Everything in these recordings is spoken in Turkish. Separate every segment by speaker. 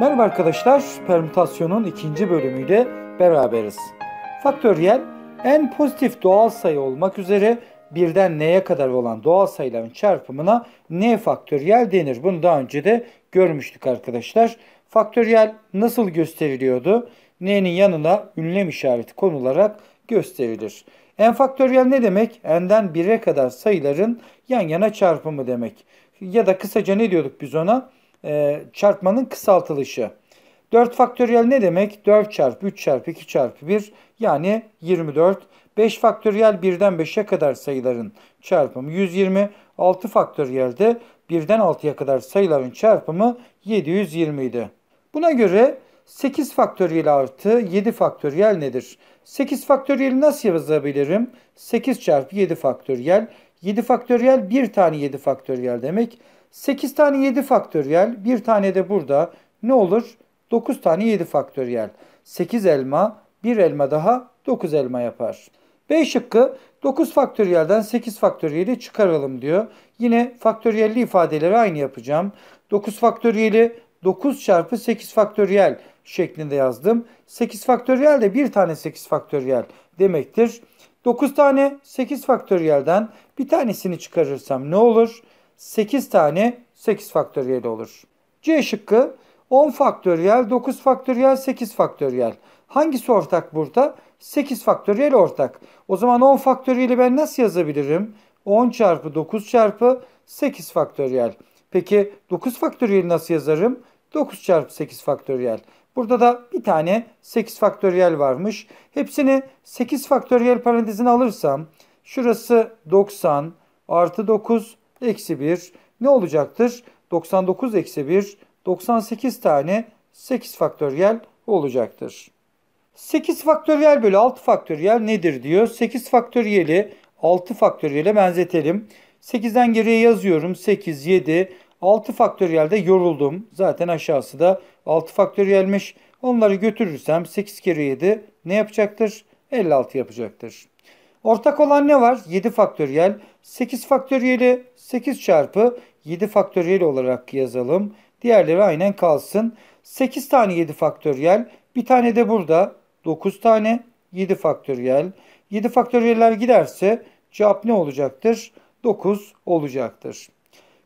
Speaker 1: Merhaba arkadaşlar, permütasyonun ikinci bölümüyle beraberiz. Faktöriyel, en pozitif doğal sayı olmak üzere birden n'ye kadar olan doğal sayıların çarpımına n faktöriyel denir. Bunu daha önce de görmüştük arkadaşlar. Faktöriyel nasıl gösteriliyordu? n'nin yanına ünlem işareti konularak gösterilir. n faktöriyel ne demek? n'den 1'e kadar sayıların yan yana çarpımı demek. Ya da kısaca ne diyorduk biz ona? e, çarpmanın kısaltılışı. 4 faktöriyel ne demek? 4 çarpı 3 çarpı 2 çarpı 1 yani 24. 5 faktöriyel 1'den 5'e kadar sayıların çarpımı 120. 6 faktöriyel de 1'den 6'ya kadar sayıların çarpımı 720 idi. Buna göre 8 faktöriyel artı 7 faktöriyel nedir? 8 faktöriyeli nasıl yazabilirim? 8 çarpı 7 faktöriyel. 7 faktöriyel bir tane 7 faktöriyel demek. 8 tane 7 faktöriyel, bir tane de burada ne olur? 9 tane 7 faktöriyel. 8 elma, bir elma daha 9 elma yapar. B şıkkı 9 faktöriyelden 8 faktöriyeli çıkaralım diyor. Yine faktöriyelli ifadeleri aynı yapacağım. 9 faktöriyeli 9 çarpı 8 faktöriyel şeklinde yazdım. 8 faktöriyel de bir tane 8 faktöriyel demektir. 9 tane 8 faktöriyelden bir tanesini çıkarırsam ne olur? 8 tane 8 faktöriyel olur. C şıkkı 10 faktöriyel, 9 faktöriyel, 8 faktöriyel. Hangisi ortak burada? 8 faktöriyel ortak. O zaman 10 faktöriyeli ben nasıl yazabilirim? 10 çarpı 9 çarpı 8 faktöriyel. Peki 9 faktöriyeli nasıl yazarım? 9 çarpı 8 faktöriyel. Burada da bir tane 8 faktöriyel varmış. Hepsini 8 faktöriyel parantezine alırsam şurası 90 artı 9 eksi 1 ne olacaktır? 99 eksi 1 98 tane 8 faktöriyel olacaktır. 8 faktöriyel bölü 6 faktöriyel nedir diyor. 8 faktöriyeli 6 faktöriyele benzetelim. 8'den geriye yazıyorum. 8, 7, 6 faktöriyelde yoruldum. Zaten aşağısı da 6 faktöriyelmiş. Onları götürürsem 8 kere 7 ne yapacaktır? 56 yapacaktır. Ortak olan ne var? 7 faktöriyel. 8 faktöriyeli 8 çarpı 7 faktöriyel olarak yazalım. Diğerleri aynen kalsın. 8 tane 7 faktöriyel. Bir tane de burada. 9 tane 7 faktöriyel. 7 faktöriyeller giderse cevap ne olacaktır? 9 olacaktır.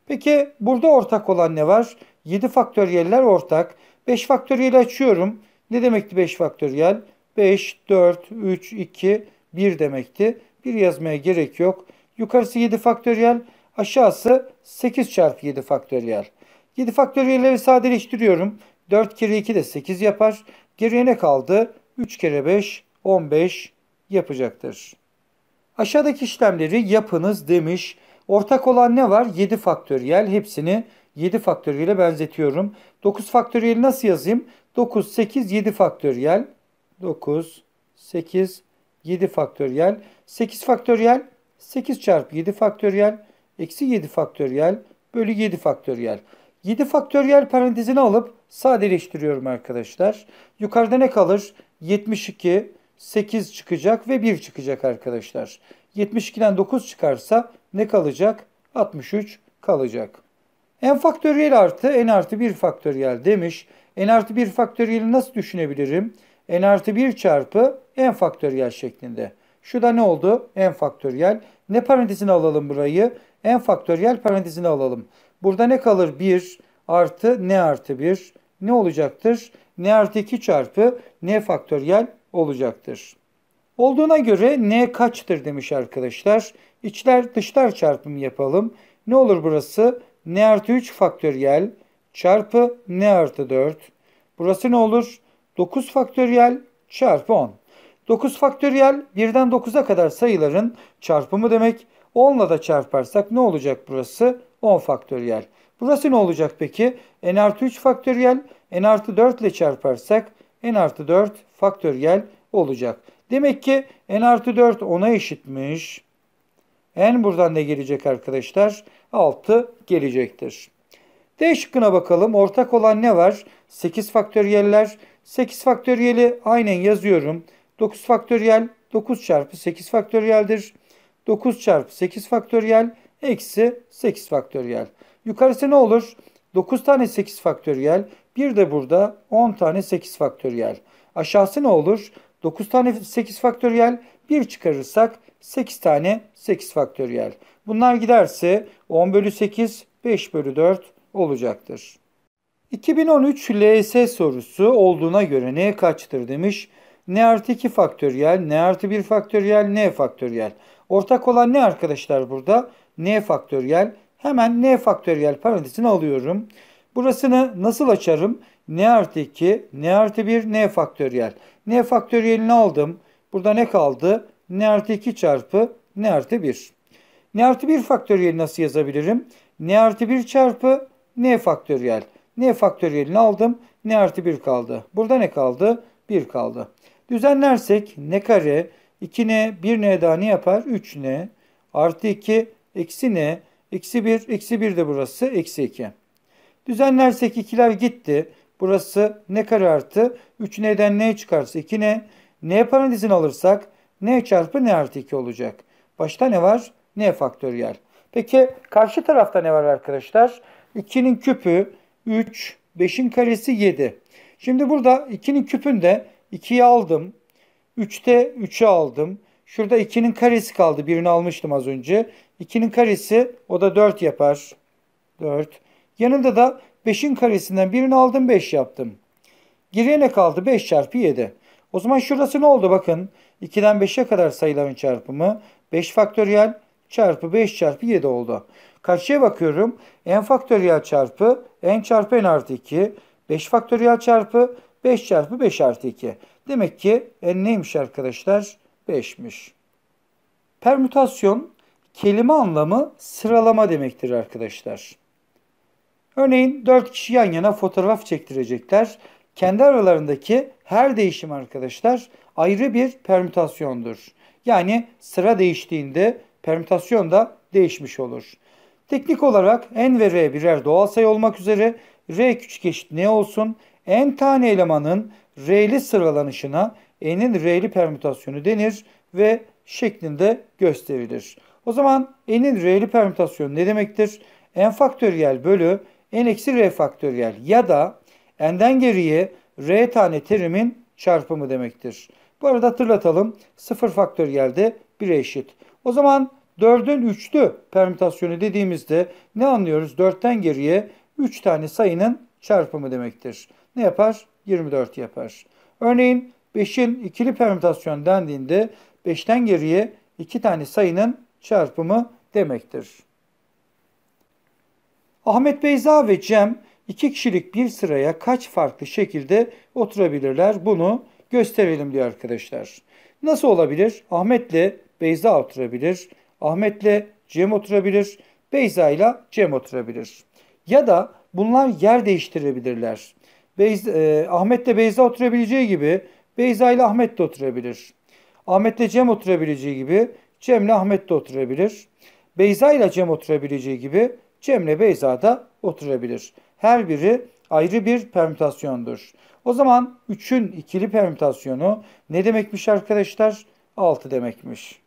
Speaker 1: Peki burada ortak olan ne var? 7 faktöriyeller ortak. 5 faktöriyeli açıyorum. Ne demekti 5 faktöriyel? 5, 4, 3, 2, 1 demekti. 1 yazmaya gerek yok. Yukarısı 7 faktöriyel, aşağısı 8 çarpı 7 faktöriyel. 7 faktöriyelleri sadeleştiriyorum. 4 kere 2 de 8 yapar. Geriye ne kaldı? 3 kere 5, 15 yapacaktır. Aşağıdaki işlemleri yapınız demiş. Ortak olan ne var? 7 faktöriyel. Hepsini 7 faktöriyele benzetiyorum. 9 faktöriyeli nasıl yazayım? 9, 8, 7 faktöriyel. 9, 8, 7 faktöriyel. 8 faktöriyel 8 çarpı 7 faktöriyel eksi 7 faktöriyel bölü 7 faktöriyel. 7 faktöriyel parantezini alıp sadeleştiriyorum arkadaşlar. Yukarıda ne kalır? 72, 8 çıkacak ve 1 çıkacak arkadaşlar. 72'den 9 çıkarsa ne kalacak? 63 kalacak. n faktöriyel artı n artı 1 faktöriyel demiş. n artı 1 faktöriyeli nasıl düşünebilirim? n artı 1 çarpı n faktöriyel şeklinde. Şu da ne oldu? n faktöriyel. Ne parantezine alalım burayı? n faktöriyel parantezine alalım. Burada ne kalır? 1 artı n artı 1 ne olacaktır? n artı 2 çarpı n faktöriyel olacaktır. Olduğuna göre n kaçtır demiş arkadaşlar. İçler dışlar çarpımı yapalım. Ne olur burası? n artı 3 faktöriyel çarpı n artı 4. Burası ne olur? 9 faktöriyel çarpı 10. 9 faktöriyel 1'den 9'a kadar sayıların çarpımı demek. 10'la da çarparsak ne olacak burası? 10 faktöriyel. Burası ne olacak peki? n artı 3 faktöriyel n artı 4 ile çarparsak n artı 4 faktöriyel olacak. Demek ki n artı 4 10'a eşitmiş. n buradan ne gelecek arkadaşlar? 6 gelecektir. D şıkkına bakalım. Ortak olan ne var? 8 faktöriyeller 8 faktöriyeli aynen yazıyorum. 9 faktöriyel 9 çarpı 8 faktöriyeldir. 9 çarpı 8 faktöriyel eksi 8 faktöriyel. Yukarısı ne olur? 9 tane 8 faktöriyel. Bir de burada 10 tane 8 faktöriyel. Aşağısı ne olur? 9 tane 8 faktöriyel. Bir çıkarırsak 8 tane 8 faktöriyel. Bunlar giderse 10 bölü 8 5 bölü 4 olacaktır. 2013 LS sorusu olduğuna göre ne kaçtır demiş. Ne artı 2 faktöriyel, ne artı 1 faktöriyel, ne faktöriyel. Ortak olan ne arkadaşlar burada? Ne faktöriyel. Hemen ne faktöriyel parantezini alıyorum. Burasını nasıl açarım? Ne artı 2, ne artı 1, ne faktöriyel. Ne faktöriyelini aldım. Burada ne kaldı? Ne artı 2 çarpı ne artı 1. Ne artı 1 faktöriyeli nasıl yazabilirim? Ne artı 1 çarpı ne faktöriyel ne faktöriyelini aldım ne artı 1 kaldı. Burada ne kaldı? 1 kaldı. Düzenlersek ne kare 2n 1n daha ne yapar? 3n artı 2 eksi n eksi 1 eksi 1 de burası eksi 2. Düzenlersek ikiler gitti. Burası ne kare artı 3n'den n çıkarsa 2n. n parantezini alırsak n çarpı n artı 2 olacak. Başta ne var? n faktöriyel. Peki karşı tarafta ne var arkadaşlar? 2'nin küpü 3, 5'in karesi 7. Şimdi burada 2'nin küpünde 2'yi aldım. 3'te 3'ü aldım. Şurada 2'nin karesi kaldı. Birini almıştım az önce. 2'nin karesi o da 4 yapar. 4. Yanında da 5'in karesinden birini aldım 5 yaptım. Geriye ne kaldı? 5 çarpı 7. O zaman şurası ne oldu? Bakın 2'den 5'e kadar sayıların çarpımı. 5 faktöriyel çarpı 5 çarpı 7 oldu. Kaçıya bakıyorum? n faktöriyel çarpı n çarpı n artı 2. 5 faktöriyel çarpı 5 çarpı 5 artı 2. Demek ki n neymiş arkadaşlar? 5'miş. Permütasyon kelime anlamı sıralama demektir arkadaşlar. Örneğin 4 kişi yan yana fotoğraf çektirecekler. Kendi aralarındaki her değişim arkadaşlar ayrı bir permütasyondur. Yani sıra değiştiğinde permütasyon da değişmiş olur. Teknik olarak n ve r birer doğal sayı olmak üzere r küçük eşit ne olsun? n tane elemanın r'li sıralanışına n'in r'li permütasyonu denir ve şeklinde gösterilir. O zaman n'in r'li permütasyonu ne demektir? n faktöriyel bölü n eksi r faktöriyel ya da n'den geriye r tane terimin çarpımı demektir. Bu arada hatırlatalım 0 faktöriyel de 1'e eşit. O zaman 4'ün 3'lü permütasyonu dediğimizde ne anlıyoruz? 4'ten geriye 3 tane sayının çarpımı demektir. Ne yapar? 24 yapar. Örneğin 5'in ikili permütasyon dendiğinde 5'ten geriye 2 tane sayının çarpımı demektir. Ahmet Beyza ve Cem iki kişilik bir sıraya kaç farklı şekilde oturabilirler? Bunu gösterelim diyor arkadaşlar. Nasıl olabilir? Ahmet'le Beyza oturabilir. Ahmet'le Cem oturabilir. Beyza ile Cem oturabilir. Ya da bunlar yer değiştirebilirler. Beyza, e, Ahmet de Beyza oturabileceği gibi Beyza ile Ahmet de oturabilir. Ahmet de Cem oturabileceği gibi Cem ile Ahmet de oturabilir. Beyza ile Cem oturabileceği gibi Cem ile Beyza da oturabilir. Her biri ayrı bir permütasyondur. O zaman 3'ün ikili permütasyonu ne demekmiş arkadaşlar? 6 demekmiş.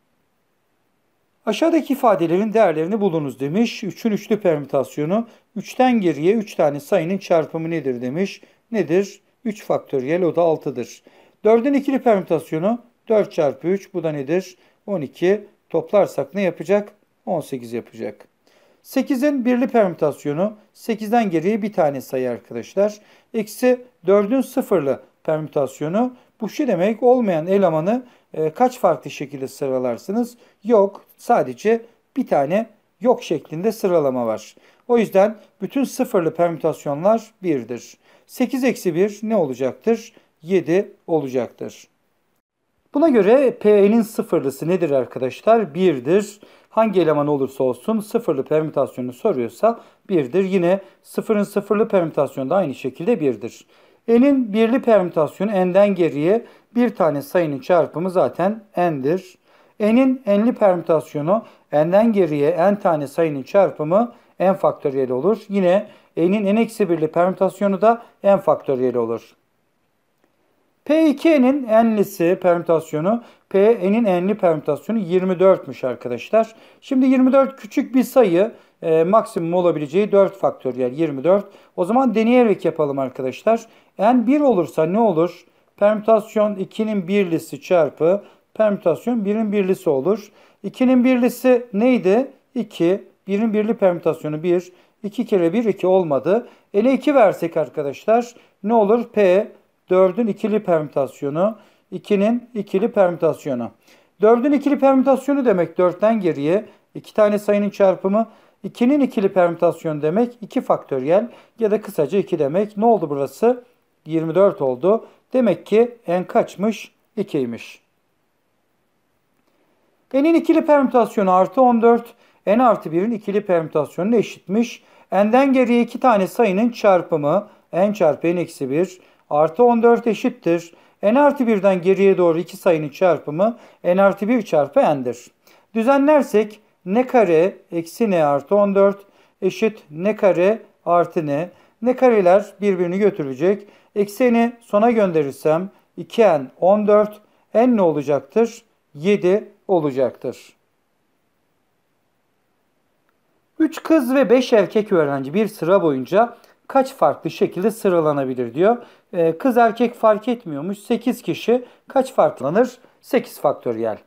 Speaker 1: Aşağıdaki ifadelerin değerlerini bulunuz demiş. 3'ün üçlü permütasyonu 3'ten geriye 3 tane sayının çarpımı nedir demiş. Nedir? 3 faktöriyel o da 6'dır. 4'ün ikili permütasyonu 4 çarpı 3 bu da nedir? 12 toplarsak ne yapacak? 18 yapacak. 8'in birli permütasyonu 8'den geriye bir tane sayı arkadaşlar. Eksi 4'ün sıfırlı permütasyonu bu şu demek olmayan elemanı e, kaç farklı şekilde sıralarsınız? Yok sadece bir tane yok şeklinde sıralama var. O yüzden bütün sıfırlı permütasyonlar 1'dir. 8 eksi 1 ne olacaktır? 7 olacaktır. Buna göre P'nin sıfırlısı nedir arkadaşlar? 1'dir. Hangi eleman olursa olsun sıfırlı permütasyonu soruyorsa 1'dir. Yine sıfırın sıfırlı permütasyonu da aynı şekilde 1'dir. N'in birli permütasyonu n'den geriye bir tane sayının çarpımı zaten n'dir. N'in n'li permütasyonu n'den geriye n tane sayının çarpımı n faktöriyel olur. Yine n'in n eksi birli permütasyonu da n faktöriyel olur. P2n'in n'lisi permütasyonu P'nin n'li permütasyonu 24'müş arkadaşlar. Şimdi 24 küçük bir sayı e, maksimum olabileceği 4 faktöriyel 24. O zaman deneyerek yapalım arkadaşlar. N 1 olursa ne olur? Permütasyon 2'nin birlisi çarpı permütasyon 1'in birlisi olur. 2'nin birlisi neydi? 2. 1'in birli permütasyonu 1. 2 kere 1 2 olmadı. Ele 2 versek arkadaşlar ne olur? P 4'ün ikili permütasyonu 2'nin ikili permütasyonu. 4'ün ikili permütasyonu demek 4'ten geriye. 2 tane sayının çarpımı 2'nin ikili permütasyon demek 2 faktöriyel ya da kısaca 2 demek. Ne oldu burası? 24 oldu. Demek ki n kaçmış? 2'ymiş. n'in ikili permütasyonu artı 14. n artı 1'in ikili permütasyonu eşitmiş. n'den geriye 2 tane sayının çarpımı n çarpı n eksi 1 artı 14 eşittir. n artı 1'den geriye doğru 2 sayının çarpımı n artı 1 çarpı n'dir. Düzenlersek ne kare eksi ne artı 14 eşit ne kare artı ne. Ne kareler birbirini götürecek. Ekseni sona gönderirsem 2n 14 n ne olacaktır? 7 olacaktır. 3 kız ve 5 erkek öğrenci bir sıra boyunca kaç farklı şekilde sıralanabilir diyor. Ee, kız erkek fark etmiyormuş. 8 kişi kaç farklanır? 8 faktöriyel.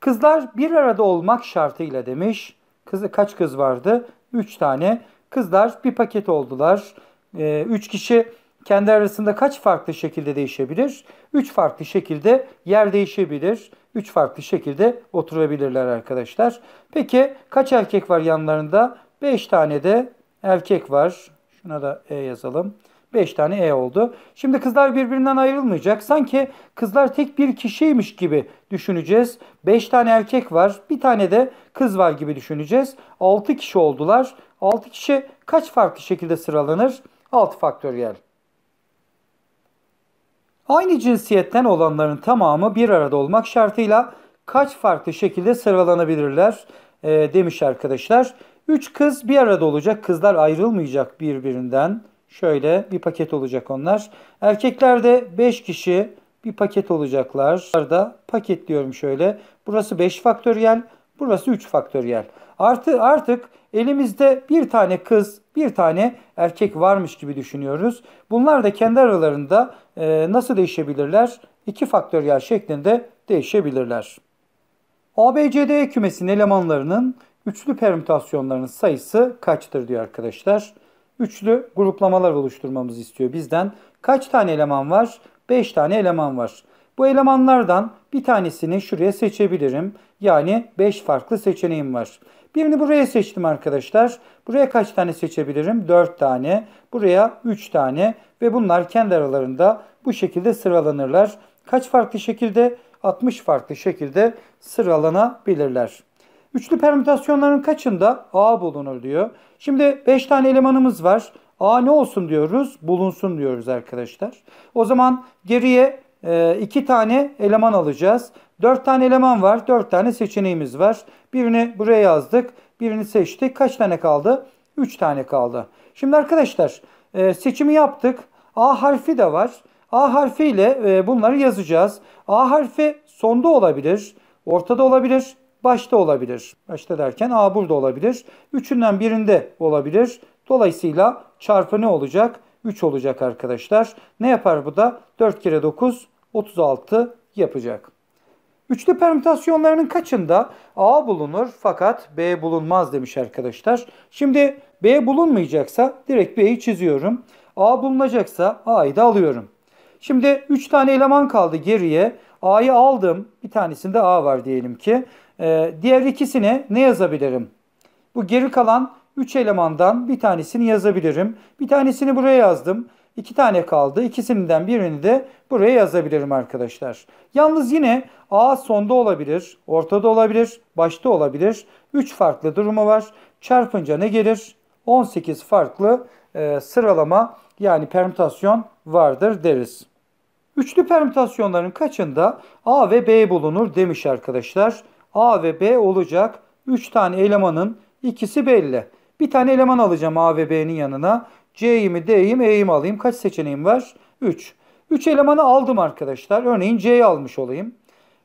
Speaker 1: Kızlar bir arada olmak şartıyla demiş. Kızı kaç kız vardı? Üç tane. Kızlar bir paket oldular. E, üç kişi kendi arasında kaç farklı şekilde değişebilir? Üç farklı şekilde yer değişebilir. Üç farklı şekilde oturabilirler arkadaşlar. Peki kaç erkek var yanlarında? Beş tane de erkek var. Şuna da E yazalım. 5 tane E oldu. Şimdi kızlar birbirinden ayrılmayacak. Sanki kızlar tek bir kişiymiş gibi düşüneceğiz. 5 tane erkek var. Bir tane de kız var gibi düşüneceğiz. 6 kişi oldular. 6 kişi kaç farklı şekilde sıralanır? 6 faktöriyel. Aynı cinsiyetten olanların tamamı bir arada olmak şartıyla kaç farklı şekilde sıralanabilirler e, demiş arkadaşlar. 3 kız bir arada olacak. Kızlar ayrılmayacak birbirinden. Şöyle bir paket olacak onlar. Erkeklerde 5 kişi bir paket olacaklar. Da paketliyorum şöyle. Burası 5 faktöriyel, burası 3 faktöriyel. Artı artık elimizde bir tane kız, bir tane erkek varmış gibi düşünüyoruz. Bunlar da kendi aralarında e, nasıl değişebilirler? 2 faktöriyel şeklinde değişebilirler. ABCD kümesinin elemanlarının üçlü permütasyonlarının sayısı kaçtır diyor arkadaşlar üçlü gruplamalar oluşturmamızı istiyor bizden. Kaç tane eleman var? 5 tane eleman var. Bu elemanlardan bir tanesini şuraya seçebilirim. Yani 5 farklı seçeneğim var. Birini buraya seçtim arkadaşlar. Buraya kaç tane seçebilirim? 4 tane. Buraya 3 tane. Ve bunlar kendi aralarında bu şekilde sıralanırlar. Kaç farklı şekilde? 60 farklı şekilde sıralanabilirler. Üçlü permütasyonların kaçında A bulunur diyor. Şimdi 5 tane elemanımız var. A ne olsun diyoruz? Bulunsun diyoruz arkadaşlar. O zaman geriye 2 e, tane eleman alacağız. 4 tane eleman var. 4 tane seçeneğimiz var. Birini buraya yazdık. Birini seçtik. Kaç tane kaldı? 3 tane kaldı. Şimdi arkadaşlar e, seçimi yaptık. A harfi de var. A harfi ile e, bunları yazacağız. A harfi sonda olabilir, ortada olabilir, başta olabilir. Başta derken A burada olabilir. Üçünden birinde olabilir. Dolayısıyla çarpı ne olacak? 3 olacak arkadaşlar. Ne yapar bu da? 4 kere 9 36 yapacak. Üçlü permütasyonlarının kaçında A bulunur fakat B bulunmaz demiş arkadaşlar. Şimdi B bulunmayacaksa direkt B'yi çiziyorum. A bulunacaksa A'yı da alıyorum. Şimdi 3 tane eleman kaldı geriye. A'yı aldım. Bir tanesinde A var diyelim ki. Ee, diğer ikisini ne yazabilirim? Bu geri kalan 3 elemandan bir tanesini yazabilirim. Bir tanesini buraya yazdım. 2 tane kaldı. İkisinden birini de buraya yazabilirim arkadaşlar. Yalnız yine A sonda olabilir, ortada olabilir, başta olabilir. 3 farklı durumu var. Çarpınca ne gelir? 18 farklı e, sıralama yani permütasyon vardır deriz. Üçlü permütasyonların kaçında A ve B bulunur demiş arkadaşlar. A ve B olacak. 3 tane elemanın ikisi belli. Bir tane eleman alacağım A ve B'nin yanına. C'yimi, D'yim, E'yimi alayım. Kaç seçeneğim var? 3. 3 elemanı aldım arkadaşlar. Örneğin C'yi almış olayım.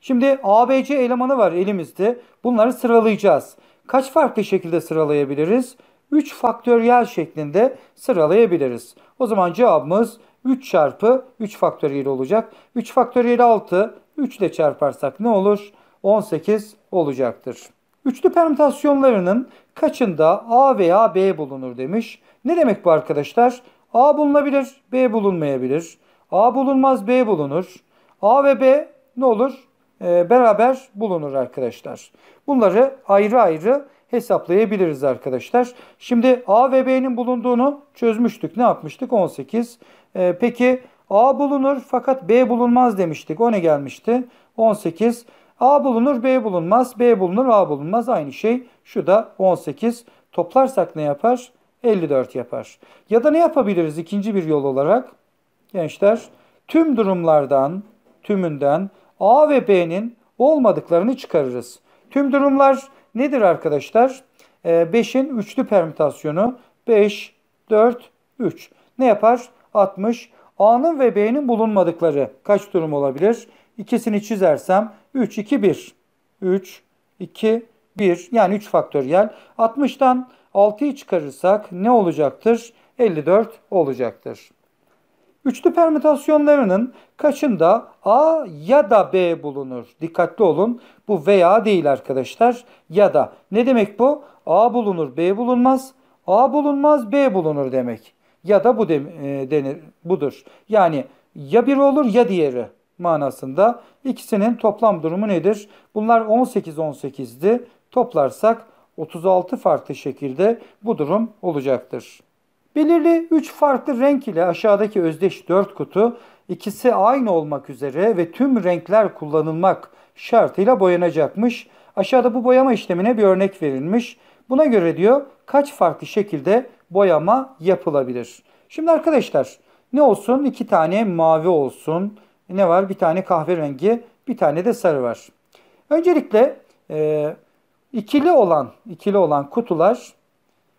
Speaker 1: Şimdi A, B, C elemanı var elimizde. Bunları sıralayacağız. Kaç farklı şekilde sıralayabiliriz? 3 faktöriyel şeklinde sıralayabiliriz. O zaman cevabımız 3 çarpı 3 faktöriyel olacak. 3 faktöriyel 6, 3 ile çarparsak ne olur? 18 olacaktır. Üçlü permütasyonlarının kaçında A veya B bulunur demiş. Ne demek bu arkadaşlar? A bulunabilir, B bulunmayabilir. A bulunmaz, B bulunur. A ve B ne olur? Ee, beraber bulunur arkadaşlar. Bunları ayrı ayrı hesaplayabiliriz arkadaşlar. Şimdi A ve B'nin bulunduğunu çözmüştük. Ne yapmıştık? 18. Ee, peki A bulunur fakat B bulunmaz demiştik. O ne gelmişti? 18. 18. A bulunur B bulunmaz. B bulunur A bulunmaz. Aynı şey şu da 18. Toplarsak ne yapar? 54 yapar. Ya da ne yapabiliriz ikinci bir yol olarak? Gençler tüm durumlardan tümünden A ve B'nin olmadıklarını çıkarırız. Tüm durumlar nedir arkadaşlar? 5'in ee, üçlü permütasyonu 5, 4, 3. Ne yapar? 60. A'nın ve B'nin bulunmadıkları kaç durum olabilir? İkisini çizersem 3, 2, 1. 3, 2, 1. Yani 3 faktöriyel. 60'tan 6'yı çıkarırsak ne olacaktır? 54 olacaktır. Üçlü permütasyonlarının kaçında A ya da B bulunur? Dikkatli olun. Bu veya değil arkadaşlar. Ya da. Ne demek bu? A bulunur, B bulunmaz. A bulunmaz, B bulunur demek. Ya da bu de, e, denir, budur. Yani ya bir olur ya diğeri manasında. İkisinin toplam durumu nedir? Bunlar 18-18'di. Toplarsak 36 farklı şekilde bu durum olacaktır. Belirli 3 farklı renk ile aşağıdaki özdeş 4 kutu ikisi aynı olmak üzere ve tüm renkler kullanılmak şartıyla boyanacakmış. Aşağıda bu boyama işlemine bir örnek verilmiş. Buna göre diyor kaç farklı şekilde boyama yapılabilir. Şimdi arkadaşlar ne olsun? 2 tane mavi olsun. E, ne var? Bir tane kahverengi, bir tane de sarı var. Öncelikle e, ikili olan ikili olan kutular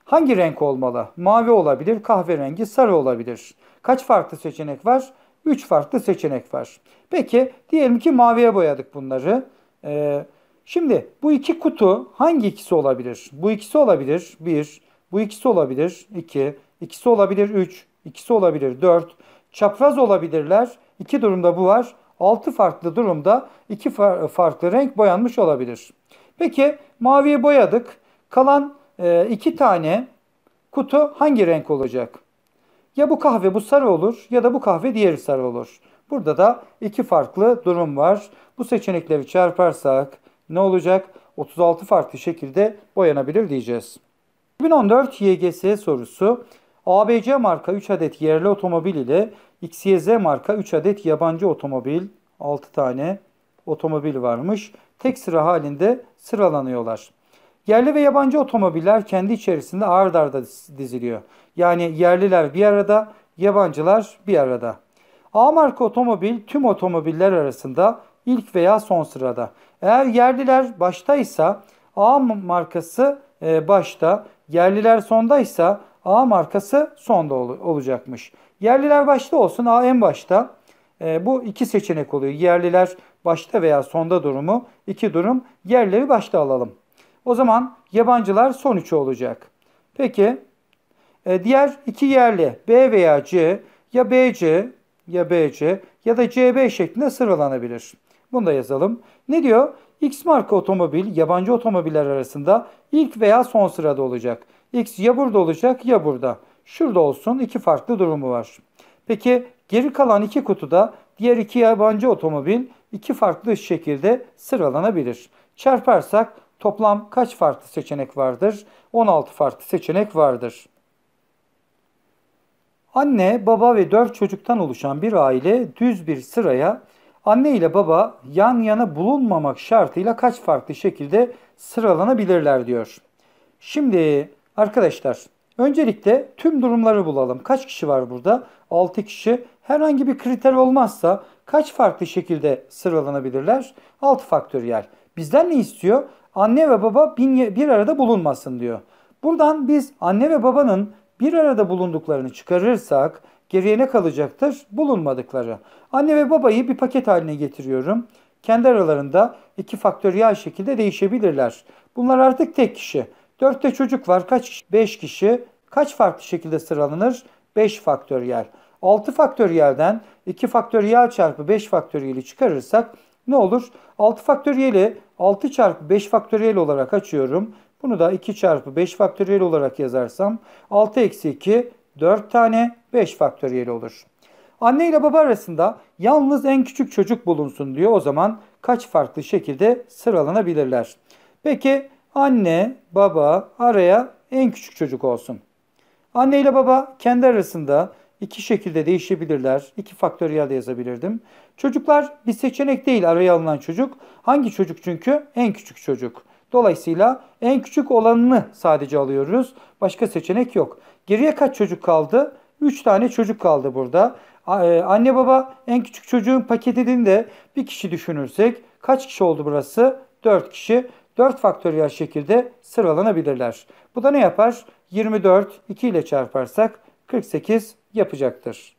Speaker 1: hangi renk olmalı? Mavi olabilir, kahverengi, sarı olabilir. Kaç farklı seçenek var? 3 farklı seçenek var. Peki diyelim ki maviye boyadık bunları. Ee, şimdi bu iki kutu hangi ikisi olabilir? Bu ikisi olabilir 1, bu ikisi olabilir 2, iki, ikisi olabilir 3, ikisi olabilir 4 çapraz olabilirler. İki durumda bu var. Altı farklı durumda iki farklı renk boyanmış olabilir. Peki maviye boyadık. Kalan e, iki tane kutu hangi renk olacak? Ya bu kahve bu sarı olur ya da bu kahve diğeri sarı olur. Burada da iki farklı durum var. Bu seçenekleri çarparsak ne olacak? 36 farklı şekilde boyanabilir diyeceğiz. 2014 YGS sorusu ABC marka 3 adet yerli otomobil ile XYZ marka 3 adet yabancı otomobil, 6 tane otomobil varmış. Tek sıra halinde sıralanıyorlar. Yerli ve yabancı otomobiller kendi içerisinde ard arda diziliyor. Yani yerliler bir arada, yabancılar bir arada. A marka otomobil tüm otomobiller arasında ilk veya son sırada. Eğer yerliler baştaysa A markası e, başta, yerliler sondaysa A markası sonda ol olacakmış. Yerliler başta olsun A en başta. E, bu iki seçenek oluyor. Yerliler başta veya sonda durumu iki durum. Yerleri başta alalım. O zaman yabancılar son üçü olacak. Peki e, diğer iki yerli B veya C ya BC ya BC ya da CB şeklinde sıralanabilir. Bunu da yazalım. Ne diyor? X marka otomobil yabancı otomobiller arasında ilk veya son sırada olacak. X ya burada olacak ya burada. Şurada olsun iki farklı durumu var. Peki geri kalan iki kutuda diğer iki yabancı otomobil iki farklı şekilde sıralanabilir. Çarparsak toplam kaç farklı seçenek vardır? 16 farklı seçenek vardır. Anne, baba ve 4 çocuktan oluşan bir aile düz bir sıraya anne ile baba yan yana bulunmamak şartıyla kaç farklı şekilde sıralanabilirler diyor. Şimdi Arkadaşlar öncelikle tüm durumları bulalım. Kaç kişi var burada? 6 kişi. Herhangi bir kriter olmazsa kaç farklı şekilde sıralanabilirler? 6 faktöriyel. Bizden ne istiyor? Anne ve baba bir arada bulunmasın diyor. Buradan biz anne ve babanın bir arada bulunduklarını çıkarırsak geriye ne kalacaktır? Bulunmadıkları. Anne ve babayı bir paket haline getiriyorum. Kendi aralarında iki faktöriyel şekilde değişebilirler. Bunlar artık tek kişi. Dörtte çocuk var. Kaç? Beş kişi. Kaç farklı şekilde sıralanır? Beş faktöriyel. Altı faktöriyelden iki faktöriyel çarpı beş faktöriyeli çıkarırsak ne olur? Altı faktöriyeli altı çarpı beş faktöriyel olarak açıyorum. Bunu da 2 çarpı 5 faktöriyel olarak yazarsam 6 eksi 2 4 tane 5 faktöriyel olur. Anne ile baba arasında yalnız en küçük çocuk bulunsun diyor. O zaman kaç farklı şekilde sıralanabilirler? Peki Anne, baba, araya en küçük çocuk olsun. Anne ile baba kendi arasında iki şekilde değişebilirler. İki faktöriyel de yazabilirdim. Çocuklar bir seçenek değil araya alınan çocuk. Hangi çocuk çünkü? En küçük çocuk. Dolayısıyla en küçük olanını sadece alıyoruz. Başka seçenek yok. Geriye kaç çocuk kaldı? 3 tane çocuk kaldı burada. E, anne baba en küçük çocuğun paketini bir kişi düşünürsek kaç kişi oldu burası? 4 kişi. 4 faktöriyel şekilde sıralanabilirler. Bu da ne yapar? 24 2 ile çarparsak 48 yapacaktır.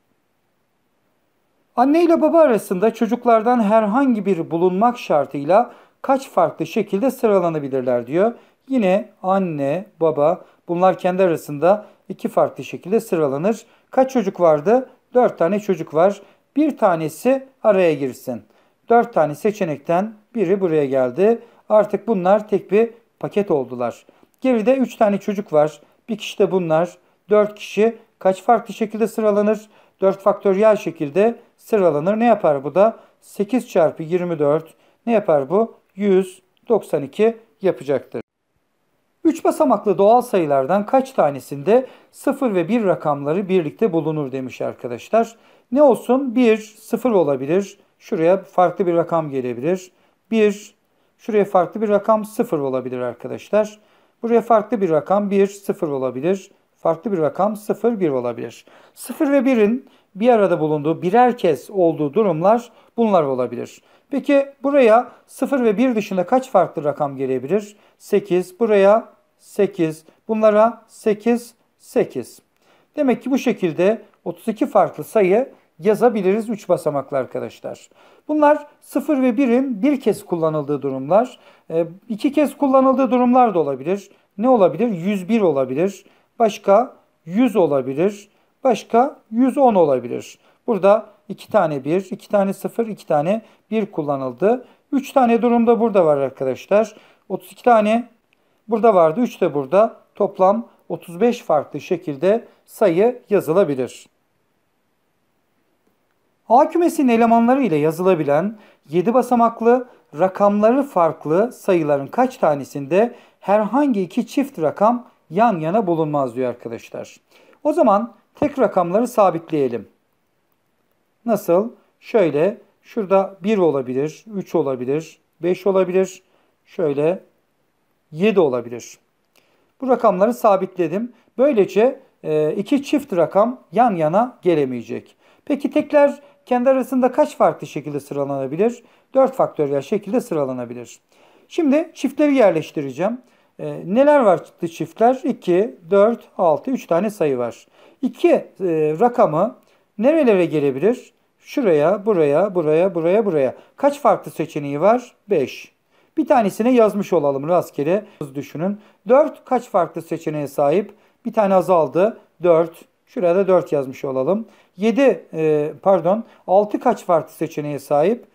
Speaker 1: Anne ile baba arasında çocuklardan herhangi bir bulunmak şartıyla kaç farklı şekilde sıralanabilirler diyor. Yine anne, baba bunlar kendi arasında iki farklı şekilde sıralanır. Kaç çocuk vardı? 4 tane çocuk var. Bir tanesi araya girsin. 4 tane seçenekten biri buraya geldi. Artık bunlar tek bir paket oldular. Geride 3 tane çocuk var. Bir kişi de bunlar. 4 kişi kaç farklı şekilde sıralanır? 4 faktöriyel şekilde sıralanır. Ne yapar bu da? 8 çarpı 24 ne yapar bu? 192 yapacaktır. 3 basamaklı doğal sayılardan kaç tanesinde 0 ve 1 rakamları birlikte bulunur demiş arkadaşlar. Ne olsun? 1, 0 olabilir. Şuraya farklı bir rakam gelebilir. 1, Şuraya farklı bir rakam 0 olabilir arkadaşlar. Buraya farklı bir rakam 1, 0 olabilir. Farklı bir rakam 0, 1 olabilir. 0 ve 1'in bir arada bulunduğu birer kez olduğu durumlar bunlar olabilir. Peki buraya 0 ve 1 dışında kaç farklı rakam gelebilir? 8, buraya 8, bunlara 8, 8. Demek ki bu şekilde 32 farklı sayı yazabiliriz 3 basamaklı arkadaşlar. Bunlar 0 ve 1'in bir kez kullanıldığı durumlar. 2 ee, kez kullanıldığı durumlar da olabilir. Ne olabilir? 101 olabilir. Başka 100 olabilir. Başka 110 olabilir. Burada 2 tane 1, 2 tane 0, 2 tane 1 kullanıldı. 3 tane durumda burada var arkadaşlar. 32 tane burada vardı. 3 de burada. Toplam 35 farklı şekilde sayı yazılabilir. A kümesinin elemanları ile yazılabilen 7 basamaklı rakamları farklı sayıların kaç tanesinde herhangi iki çift rakam yan yana bulunmaz diyor arkadaşlar. O zaman tek rakamları sabitleyelim. Nasıl? Şöyle şurada 1 olabilir, 3 olabilir, 5 olabilir, şöyle 7 olabilir. Bu rakamları sabitledim. Böylece e, iki çift rakam yan yana gelemeyecek. Peki tekler kendi arasında kaç farklı şekilde sıralanabilir? 4 faktöriyel şekilde sıralanabilir. Şimdi çiftleri yerleştireceğim. E, neler var çıktı çiftler? 2, 4, 6, 3 tane sayı var. 2 e, rakamı nerelere gelebilir? Şuraya, buraya, buraya, buraya, buraya. Kaç farklı seçeneği var? 5. Bir tanesine yazmış olalım rastgele. Düşünün. 4 kaç farklı seçeneğe sahip? Bir tane azaldı. 4. Şuraya da 4 yazmış olalım. 7 e, pardon 6 kaç farklı seçeneğe sahip.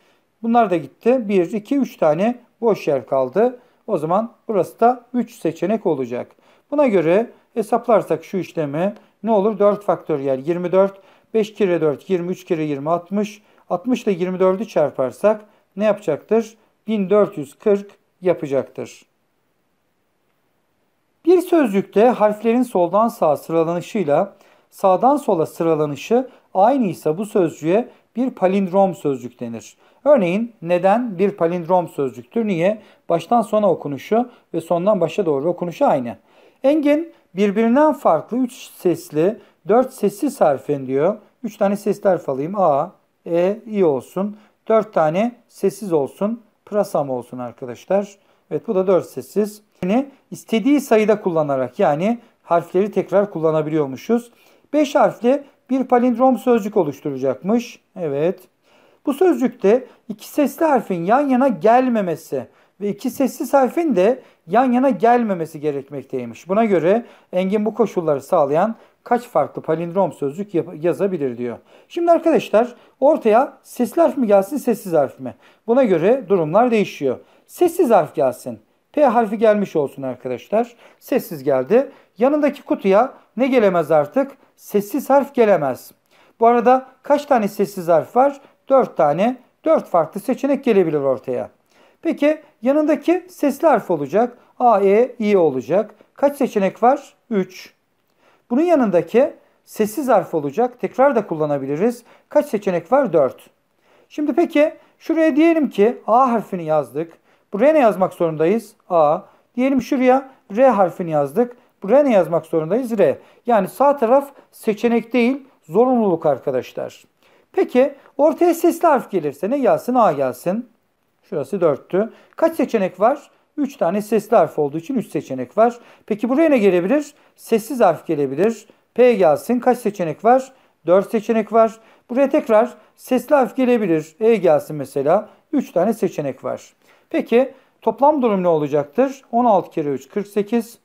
Speaker 1: Bunlar da gitti. 1, 2, 3 tane boş yer kaldı. O zaman burası da 3 seçenek olacak. Buna göre hesaplarsak şu işlemi ne olur? 4 faktöriyel 24, 5 kere 4, 23 kere 20, 60. 60 ile 24'ü çarparsak ne yapacaktır? 1440 yapacaktır. Bir sözlükte harflerin soldan sağa sıralanışıyla sağdan sola sıralanışı aynıysa bu sözcüğe bir palindrom sözcük denir. Örneğin neden bir palindrom sözcüktür? Niye? Baştan sona okunuşu ve sondan başa doğru okunuşu aynı. Engin birbirinden farklı 3 sesli 4 sessiz harfin diyor. 3 tane sesli harf alayım. A, E, İ olsun. 4 tane sessiz olsun. Prasam olsun arkadaşlar. Evet bu da 4 sessiz. Yani istediği sayıda kullanarak yani harfleri tekrar kullanabiliyormuşuz. 5 harfli bir palindrom sözcük oluşturacakmış. Evet. Bu sözcükte iki sesli harfin yan yana gelmemesi ve iki sessiz harfin de yan yana gelmemesi gerekmekteymiş. Buna göre Engin bu koşulları sağlayan kaç farklı palindrom sözcük yazabilir diyor. Şimdi arkadaşlar ortaya sesli harf mi gelsin sessiz harf mi? Buna göre durumlar değişiyor. Sessiz harf gelsin. P harfi gelmiş olsun arkadaşlar. Sessiz geldi. Yanındaki kutuya ne gelemez artık? Sessiz harf gelemez. Bu arada kaç tane sessiz harf var? 4 tane. 4 farklı seçenek gelebilir ortaya. Peki yanındaki sesli harf olacak. A, E, İ olacak. Kaç seçenek var? 3. Bunun yanındaki sessiz harf olacak. Tekrar da kullanabiliriz. Kaç seçenek var? 4. Şimdi peki şuraya diyelim ki A harfini yazdık. Buraya ne yazmak zorundayız? A. Diyelim şuraya R harfini yazdık. Re ne yazmak zorundayız? Re. Yani sağ taraf seçenek değil, zorunluluk arkadaşlar. Peki ortaya sesli harf gelirse ne gelsin? A gelsin. Şurası 4'tü. Kaç seçenek var? 3 tane sesli harf olduğu için 3 seçenek var. Peki buraya ne gelebilir? Sessiz harf gelebilir. P gelsin. Kaç seçenek var? 4 seçenek var. Buraya tekrar sesli harf gelebilir. E gelsin mesela. 3 tane seçenek var. Peki toplam durum ne olacaktır? 16 kere 3 48.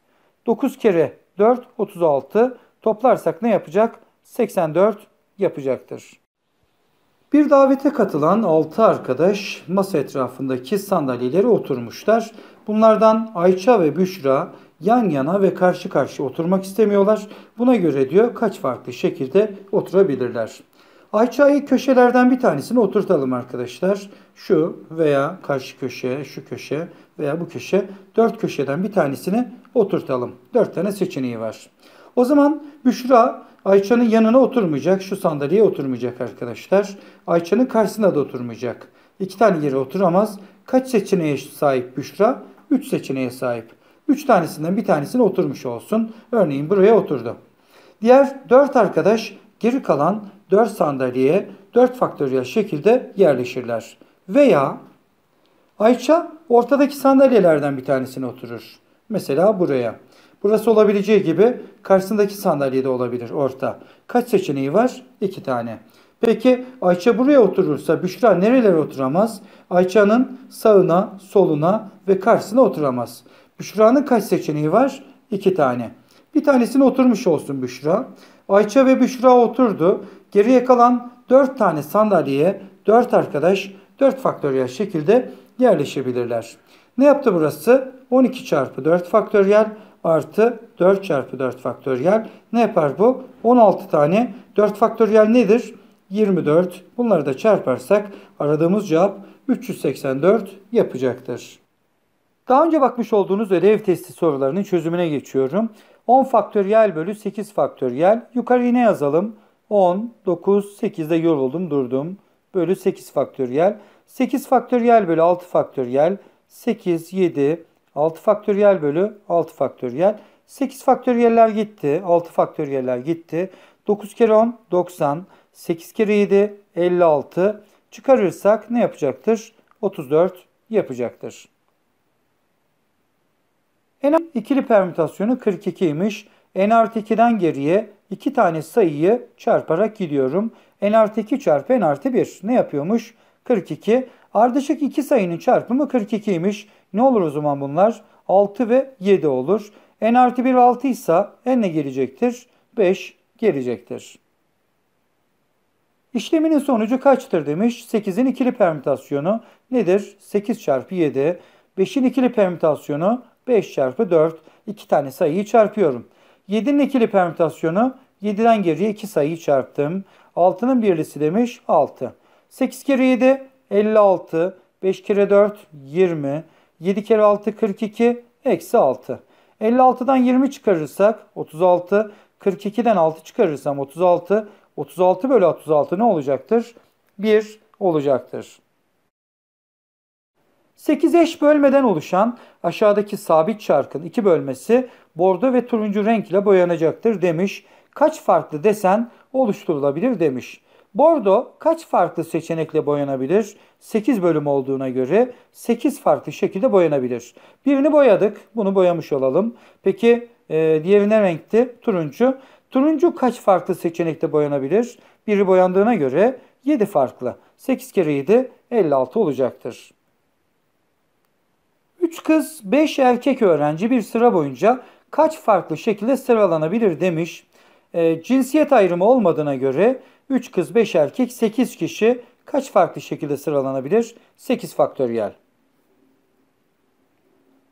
Speaker 1: 9 kere 4 36 toplarsak ne yapacak? 84 yapacaktır. Bir davete katılan 6 arkadaş masa etrafındaki sandalyelere oturmuşlar. Bunlardan Ayça ve Büşra yan yana ve karşı karşı oturmak istemiyorlar. Buna göre diyor kaç farklı şekilde oturabilirler. Ayça'yı köşelerden bir tanesine oturtalım arkadaşlar. Şu veya karşı köşe, şu köşe veya bu köşe dört köşeden bir tanesini oturtalım. Dört tane seçeneği var. O zaman Büşra Ayça'nın yanına oturmayacak. Şu sandalyeye oturmayacak arkadaşlar. Ayça'nın karşısına da oturmayacak. İki tane yere oturamaz. Kaç seçeneğe sahip Büşra? Üç seçeneğe sahip. Üç tanesinden bir tanesine oturmuş olsun. Örneğin buraya oturdu. Diğer dört arkadaş geri kalan dört sandalyeye dört faktöriyel şekilde yerleşirler. Veya Ayça ortadaki sandalyelerden bir tanesine oturur. Mesela buraya. Burası olabileceği gibi karşısındaki sandalyede olabilir orta. Kaç seçeneği var? İki tane. Peki Ayça buraya oturursa Büşra nerelere oturamaz? Ayça'nın sağına, soluna ve karşısına oturamaz. Büşra'nın kaç seçeneği var? İki tane. Bir tanesine oturmuş olsun Büşra. Ayça ve Büşra oturdu. Geriye kalan dört tane sandalyeye dört arkadaş dört faktöriyel şekilde yerleşebilirler. Ne yaptı burası? 12 çarpı 4 faktöriyel artı 4 çarpı 4 faktöriyel. Ne yapar bu? 16 tane 4 faktöriyel nedir? 24. Bunları da çarparsak aradığımız cevap 384 yapacaktır. Daha önce bakmış olduğunuz ödev testi sorularının çözümüne geçiyorum. 10 faktöriyel bölü 8 faktöriyel. Yukarıya ne yazalım? 10, 9, 8'de yoruldum durdum. Bölü 8 faktöriyel. 8 faktöriyel bölü 6 faktöriyel 8, 7, 6 faktöriyel bölü 6 faktöriyel. 8 faktöriyeller gitti, 6 faktöriyeller gitti. 9 kere 10, 90. 8 kere 7, 56. Çıkarırsak ne yapacaktır? 34 yapacaktır. En ikili permütasyonu 42 imiş. N artı 2'den geriye 2 tane sayıyı çarparak gidiyorum. N artı 2 çarpı N artı 1 ne yapıyormuş? 42. Ardışık iki sayının çarpımı 42'ymiş. Ne olur o zaman bunlar? 6 ve 7 olur. N artı 1 6 ise N ne gelecektir? 5 gelecektir. İşleminin sonucu kaçtır demiş. 8'in ikili permütasyonu nedir? 8 çarpı 7. 5'in ikili permütasyonu 5 çarpı 4. 2 tane sayıyı çarpıyorum. 7'nin ikili permütasyonu 7'den geriye 2 sayıyı çarptım. 6'nın birlisi demiş 6. 8 kere 7 56. 5 kere 4 20. 7 kere 6 42. Eksi 6. 56'dan 20 çıkarırsak 36. 42'den 6 çıkarırsam 36. 36 bölü 36 ne olacaktır? 1 olacaktır. 8 eş bölmeden oluşan aşağıdaki sabit çarkın iki bölmesi bordo ve turuncu renk ile boyanacaktır demiş. Kaç farklı desen oluşturulabilir demiş. Bordo kaç farklı seçenekle boyanabilir? 8 bölüm olduğuna göre 8 farklı şekilde boyanabilir. Birini boyadık. Bunu boyamış olalım. Peki e, diğeri ne renkti? Turuncu. Turuncu kaç farklı seçenekle boyanabilir? Biri boyandığına göre 7 farklı. 8 kere 7 56 olacaktır. 3 kız 5 erkek öğrenci bir sıra boyunca kaç farklı şekilde sıralanabilir demiş. E, cinsiyet ayrımı olmadığına göre 3 kız 5 erkek 8 kişi kaç farklı şekilde sıralanabilir? 8 faktöriyel.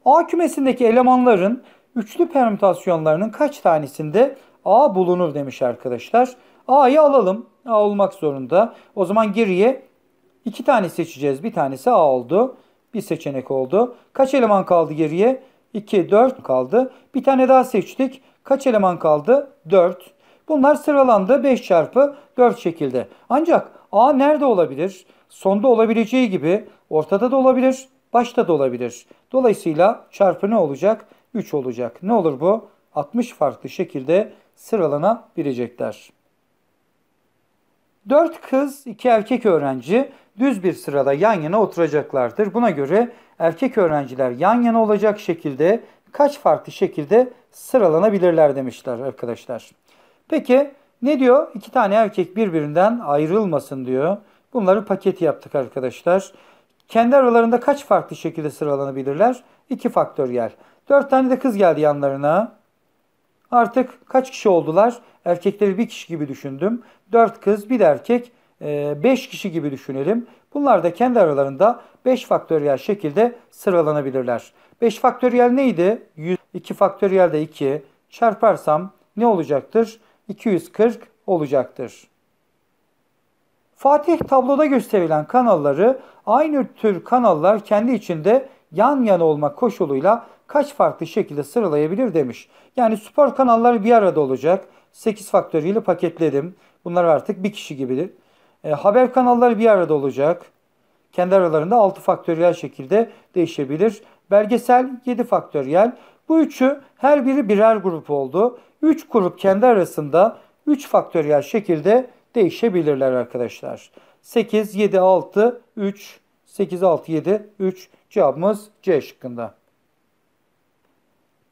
Speaker 1: A kümesindeki elemanların üçlü permütasyonlarının kaç tanesinde A bulunur demiş arkadaşlar. A'yı alalım. A olmak zorunda. O zaman geriye iki tane seçeceğiz. Bir tanesi A oldu. Bir seçenek oldu. Kaç eleman kaldı geriye? 2, 4 kaldı. Bir tane daha seçtik. Kaç eleman kaldı? 4. Bunlar sıralandı 5 çarpı 4 şekilde. Ancak A nerede olabilir? Sonda olabileceği gibi ortada da olabilir, başta da olabilir. Dolayısıyla çarpı ne olacak? 3 olacak. Ne olur bu? 60 farklı şekilde sıralanabilecekler. 4 kız, 2 erkek öğrenci düz bir sırada yan yana oturacaklardır. Buna göre erkek öğrenciler yan yana olacak şekilde kaç farklı şekilde sıralanabilirler demişler arkadaşlar. Peki ne diyor? İki tane erkek birbirinden ayrılmasın diyor. Bunları paket yaptık arkadaşlar. Kendi aralarında kaç farklı şekilde sıralanabilirler? İki faktöriyel. Dört tane de kız geldi yanlarına. Artık kaç kişi oldular? Erkekleri bir kişi gibi düşündüm. Dört kız, bir de erkek. Ee, beş kişi gibi düşünelim. Bunlar da kendi aralarında 5 faktöriyel şekilde sıralanabilirler. 5 faktöriyel neydi? 100, 2 faktöriyel de 2. Çarparsam ne olacaktır? 240 olacaktır. Fatih tabloda gösterilen kanalları aynı tür kanallar kendi içinde yan yana olmak koşuluyla kaç farklı şekilde sıralayabilir demiş. Yani spor kanalları bir arada olacak. 8 faktöriyle paketledim. Bunlar artık bir kişi gibidir. E, haber kanalları bir arada olacak. Kendi aralarında 6 faktöriyel şekilde değişebilir. Belgesel 7 faktöriyel. Bu üçü her biri birer grup oldu. 3 grup kendi arasında 3 faktöriyel şekilde değişebilirler arkadaşlar. 8, 7, 6, 3, 8, 6, 7, 3 cevabımız C şıkkında.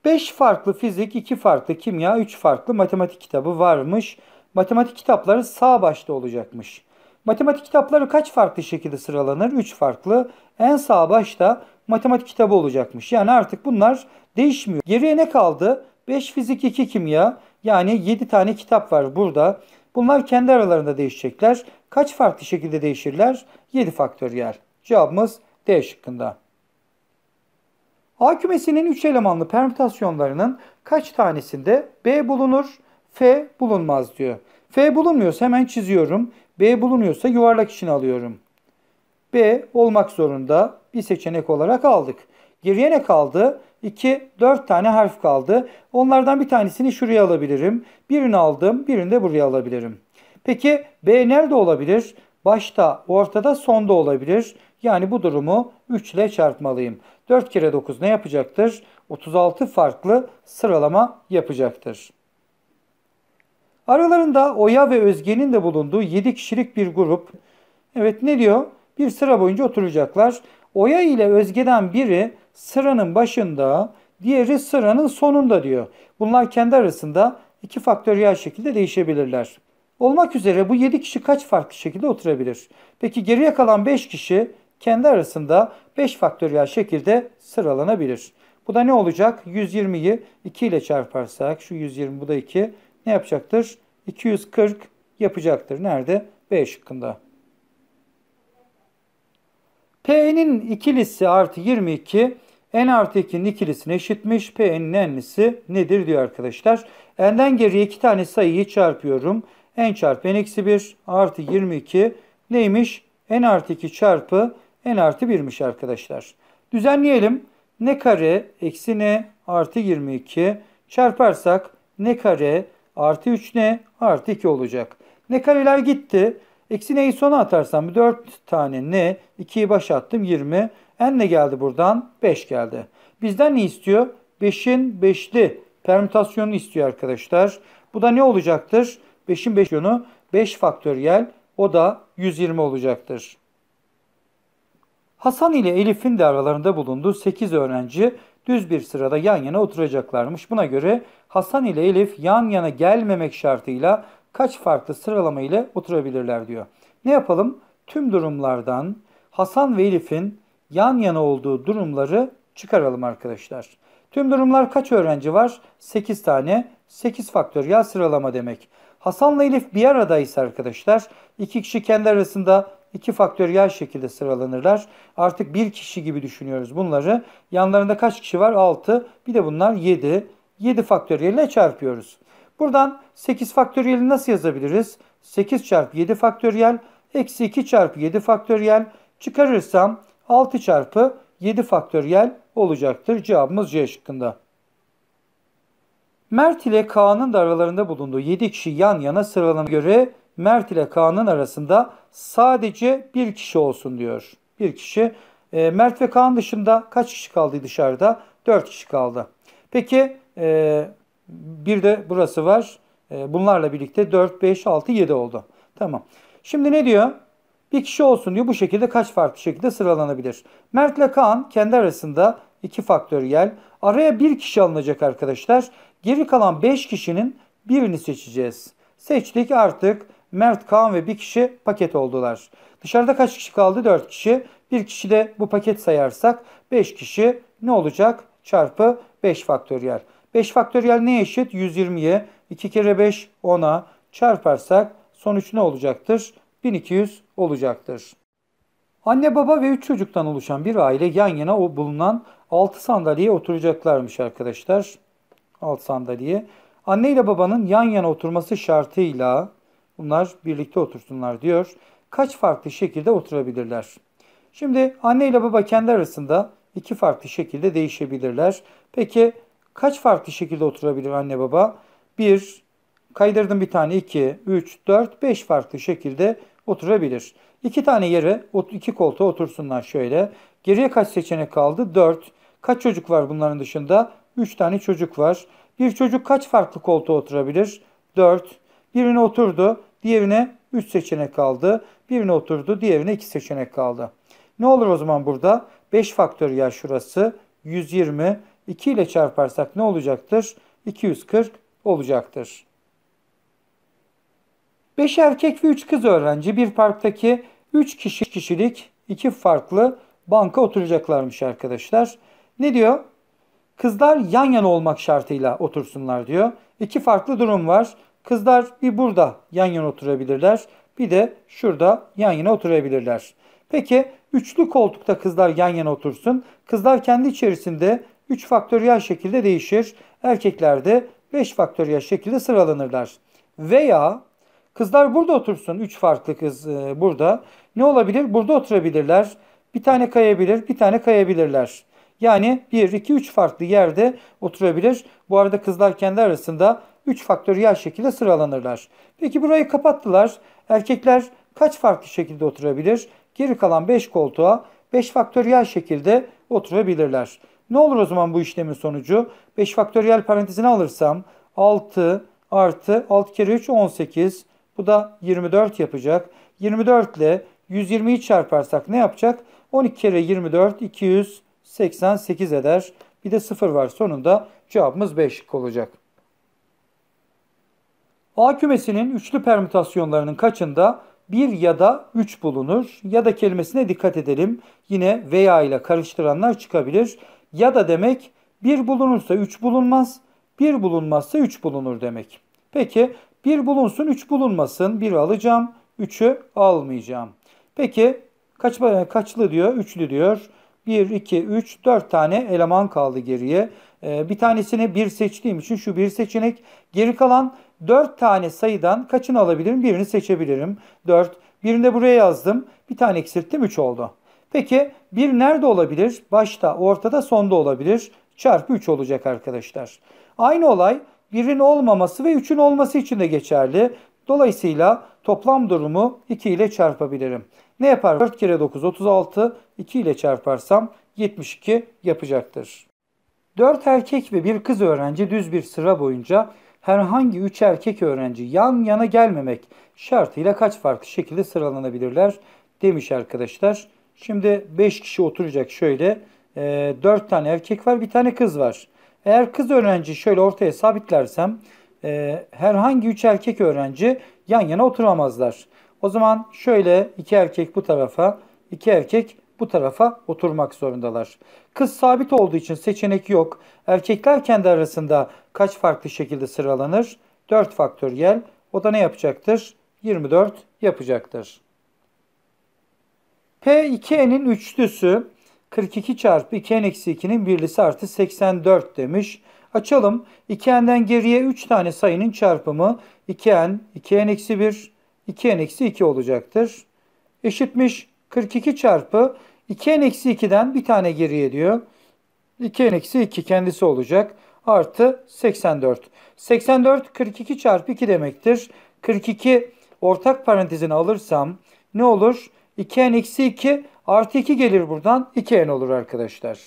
Speaker 1: 5 farklı fizik, 2 farklı kimya, 3 farklı matematik kitabı varmış. Matematik kitapları sağ başta olacakmış. Matematik kitapları kaç farklı şekilde sıralanır? 3 farklı. En sağ başta matematik kitabı olacakmış. Yani artık bunlar değişmiyor. Geriye ne kaldı? 5 fizik 2 kimya yani 7 tane kitap var burada. Bunlar kendi aralarında değişecekler. Kaç farklı şekilde değişirler? 7 faktöriyel. Cevabımız D şıkkında. A kümesinin 3 elemanlı permütasyonlarının kaç tanesinde B bulunur, F bulunmaz diyor. F bulunmuyorsa hemen çiziyorum. B bulunuyorsa yuvarlak içine alıyorum. B olmak zorunda bir seçenek olarak aldık. Geriye ne kaldı? 2, 4 tane harf kaldı. Onlardan bir tanesini şuraya alabilirim. Birini aldım, birini de buraya alabilirim. Peki B nerede olabilir? Başta, ortada, sonda olabilir. Yani bu durumu 3 ile çarpmalıyım. 4 kere 9 ne yapacaktır? 36 farklı sıralama yapacaktır. Aralarında Oya ve Özge'nin de bulunduğu 7 kişilik bir grup. Evet ne diyor? Bir sıra boyunca oturacaklar. Oya ile Özge'den biri sıranın başında, diğeri sıranın sonunda diyor. Bunlar kendi arasında iki faktöriyel şekilde değişebilirler. Olmak üzere bu 7 kişi kaç farklı şekilde oturabilir? Peki geriye kalan 5 kişi kendi arasında 5 faktöriyel şekilde sıralanabilir. Bu da ne olacak? 120'yi 2 ile çarparsak şu 120 bu da 2 ne yapacaktır? 240 yapacaktır. Nerede? B şıkkında. P'nin ikilisi artı 22 n artı 2'nin ikilisine eşitmiş. P'nin n'lisi nedir diyor arkadaşlar. n'den geriye iki tane sayıyı çarpıyorum. n çarpı n eksi 1 artı 22 neymiş? n artı 2 çarpı n artı 1'miş arkadaşlar. Düzenleyelim. n kare eksi n artı 22 çarparsak n kare artı 3 n artı 2 olacak. n kareler gitti. Eksi neyi sona atarsam 4 tane ne 2'yi başa attım 20. en ne geldi buradan? 5 geldi. Bizden ne istiyor? 5'in 5'li permütasyonunu istiyor arkadaşlar. Bu da ne olacaktır? 5'in 5 yönü 5 faktöriyel o da 120 olacaktır. Hasan ile Elif'in de aralarında bulunduğu 8 öğrenci düz bir sırada yan yana oturacaklarmış. Buna göre Hasan ile Elif yan yana gelmemek şartıyla kaç farklı sıralama ile oturabilirler diyor. Ne yapalım? Tüm durumlardan Hasan ve Elif'in yan yana olduğu durumları çıkaralım arkadaşlar. Tüm durumlar kaç öğrenci var? 8 tane. 8 faktöriyel sıralama demek. Hasan'la Elif bir aradaysa arkadaşlar iki kişi kendi arasında iki faktöriyel şekilde sıralanırlar. Artık bir kişi gibi düşünüyoruz bunları. Yanlarında kaç kişi var? 6. Bir de bunlar 7. 7 faktöriyle çarpıyoruz. Buradan 8 faktöriyeli nasıl yazabiliriz? 8 çarpı 7 faktöriyel eksi 2 çarpı 7 faktöriyel çıkarırsam 6 çarpı 7 faktöriyel olacaktır. Cevabımız C şıkkında. Mert ile Kaan'ın da aralarında bulunduğu 7 kişi yan yana sıralanana göre Mert ile Kaan'ın arasında sadece bir kişi olsun diyor. Bir kişi. E, Mert ve Kaan dışında kaç kişi kaldı dışarıda? 4 kişi kaldı. Peki e, bir de burası var. E, bunlarla birlikte 4, 5, 6, 7 oldu. Tamam. Şimdi ne diyor? Bir kişi olsun diyor. Bu şekilde kaç farklı şekilde sıralanabilir? Mert ile Kaan kendi arasında 2 faktöriyel. Araya bir kişi alınacak arkadaşlar. Geri kalan 5 kişinin birini seçeceğiz. Seçtik artık Mert, Kaan ve bir kişi paket oldular. Dışarıda kaç kişi kaldı? 4 kişi. Bir kişi de bu paket sayarsak 5 kişi ne olacak? Çarpı 5 faktöriyel. 5 faktöriyel ne eşit? 120'ye. 2 kere 5 10'a çarparsak sonuç ne olacaktır? 1200 olacaktır. Anne baba ve 3 çocuktan oluşan bir aile yan yana o bulunan 6 sandalyeye oturacaklarmış arkadaşlar. 6 sandalye. Anne ile babanın yan yana oturması şartıyla bunlar birlikte otursunlar diyor. Kaç farklı şekilde oturabilirler? Şimdi anne ile baba kendi arasında iki farklı şekilde değişebilirler. Peki kaç farklı şekilde oturabilir anne baba? 1, kaydırdım bir tane 2, 3, 4, 5 farklı şekilde oturabilir. 2 tane yere, 2 koltuğa otursunlar şöyle. Geriye kaç seçenek kaldı? 4. Kaç çocuk var bunların dışında? 3 tane çocuk var. Bir çocuk kaç farklı koltuğa oturabilir? 4. Birine oturdu, diğerine 3 seçenek kaldı. Birine oturdu, diğerine 2 seçenek kaldı. Ne olur o zaman burada? 5 ya şurası 120 2 ile çarparsak ne olacaktır? 240 olacaktır. 5 erkek ve 3 kız öğrenci bir parktaki 3 kişi kişilik 2 farklı banka oturacaklarmış arkadaşlar. Ne diyor? Kızlar yan yana olmak şartıyla otursunlar diyor. İki farklı durum var. Kızlar bir burada yan yana oturabilirler. Bir de şurada yan yana oturabilirler. Peki üçlü koltukta kızlar yan yana otursun. Kızlar kendi içerisinde 3 faktöriyel şekilde değişir. Erkeklerde 5 faktöriyel şekilde sıralanırlar. Veya kızlar burada otursun. 3 farklı kız e, burada. Ne olabilir? Burada oturabilirler. Bir tane kayabilir, bir tane kayabilirler. Yani 1, 2, 3 farklı yerde oturabilir. Bu arada kızlar kendi arasında 3 faktöriyel şekilde sıralanırlar. Peki burayı kapattılar. Erkekler kaç farklı şekilde oturabilir? Geri kalan 5 koltuğa 5 faktöriyel şekilde oturabilirler. Ne olur o zaman bu işlemin sonucu? 5 faktöriyel parantezine alırsam 6 artı 6 kere 3 18. Bu da 24 yapacak. 24 ile 120'yi çarparsak ne yapacak? 12 kere 24 288 eder. Bir de 0 var sonunda cevabımız 5 olacak. A kümesinin üçlü permütasyonlarının kaçında 1 ya da 3 bulunur? Ya da kelimesine dikkat edelim. Yine veya ile karıştıranlar çıkabilir. Ya da demek bir bulunursa üç bulunmaz, bir bulunmazsa üç bulunur demek. Peki bir bulunsun üç bulunmasın, bir alacağım, üçü almayacağım. Peki kaç, kaçlı diyor? Üçlü diyor. 1, 2, 3, 4 tane eleman kaldı geriye. Ee, bir tanesini 1 seçtiğim için şu bir seçenek. Geri kalan 4 tane sayıdan kaçını alabilirim? Birini seçebilirim. 4. Birini de buraya yazdım. Bir tane eksilttim 3 oldu. Peki bir nerede olabilir? Başta, ortada, sonda olabilir. Çarpı 3 olacak arkadaşlar. Aynı olay birin olmaması ve 3'ün olması için de geçerli. Dolayısıyla toplam durumu 2 ile çarpabilirim. Ne yapar? 4 kere 9 36, 2 ile çarparsam 72 yapacaktır. 4 erkek ve 1 kız öğrenci düz bir sıra boyunca herhangi 3 erkek öğrenci yan yana gelmemek şartıyla kaç farklı şekilde sıralanabilirler demiş arkadaşlar. Şimdi 5 kişi oturacak şöyle. E, ee, 4 tane erkek var bir tane kız var. Eğer kız öğrenci şöyle ortaya sabitlersem e, herhangi 3 erkek öğrenci yan yana oturamazlar. O zaman şöyle 2 erkek bu tarafa 2 erkek bu tarafa oturmak zorundalar. Kız sabit olduğu için seçenek yok. Erkekler kendi arasında kaç farklı şekilde sıralanır? 4 faktöriyel. O da ne yapacaktır? 24 yapacaktır. P 2N'in üçlüsü 42 çarpı 2N eksi 2'nin birlisi artı 84 demiş. Açalım. 2N'den geriye 3 tane sayının çarpımı 2N, 2N eksi 1, 2N eksi 2 olacaktır. Eşitmiş 42 çarpı 2N eksi 2'den bir tane geriye diyor. 2N eksi 2 kendisi olacak. Artı 84. 84 42 çarpı 2 demektir. 42 ortak parantezini alırsam ne olur? 2n eksi 2 artı 2 gelir buradan 2n olur arkadaşlar.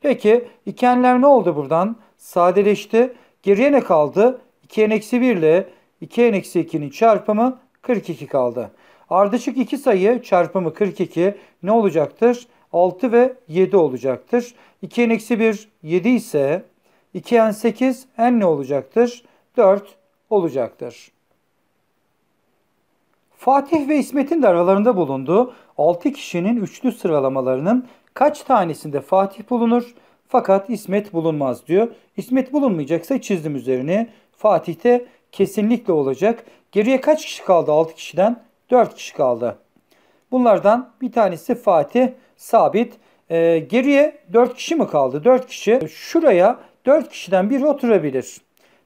Speaker 1: Peki 2n'ler ne oldu buradan? Sadeleşti. Geriye ne kaldı? 2n eksi 1 ile 2n eksi 2'nin çarpımı 42 kaldı. Ardışık iki sayı çarpımı 42 ne olacaktır? 6 ve 7 olacaktır. 2n eksi 1 7 ise 2n 8 n ne olacaktır? 4 olacaktır. Fatih ve İsmet'in de aralarında bulunduğu 6 kişinin üçlü sıralamalarının kaç tanesinde Fatih bulunur fakat İsmet bulunmaz diyor. İsmet bulunmayacaksa çizdim üzerine. Fatih'te kesinlikle olacak. Geriye kaç kişi kaldı 6 kişiden? 4 kişi kaldı. Bunlardan bir tanesi Fatih Sabit. E, geriye 4 kişi mi kaldı? 4 kişi. Şuraya 4 kişiden biri oturabilir.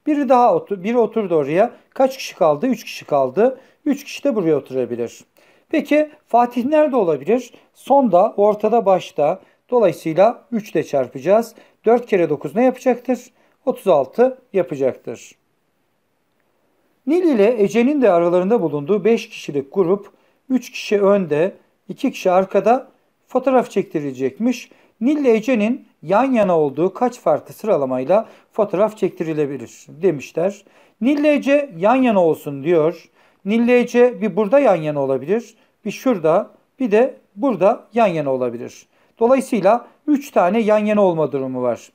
Speaker 1: Biri daha otur, biri oturdu oraya. Kaç kişi kaldı? 3 kişi kaldı. 3 kişi de buraya oturabilir. Peki Fatih nerede olabilir? Sonda, ortada, başta. Dolayısıyla 3 ile çarpacağız. 4 kere 9 ne yapacaktır? 36 yapacaktır. Nil ile Ece'nin de aralarında bulunduğu 5 kişilik grup 3 kişi önde, 2 kişi arkada fotoğraf çektirilecekmiş. Nil ile Ece'nin yan yana olduğu kaç farklı sıralamayla fotoğraf çektirilebilir demişler. Nil ile Ece yan yana olsun diyor. Nilleyce bir burada yan yana olabilir, bir şurada, bir de burada yan yana olabilir. Dolayısıyla 3 tane yan yana olma durumu var.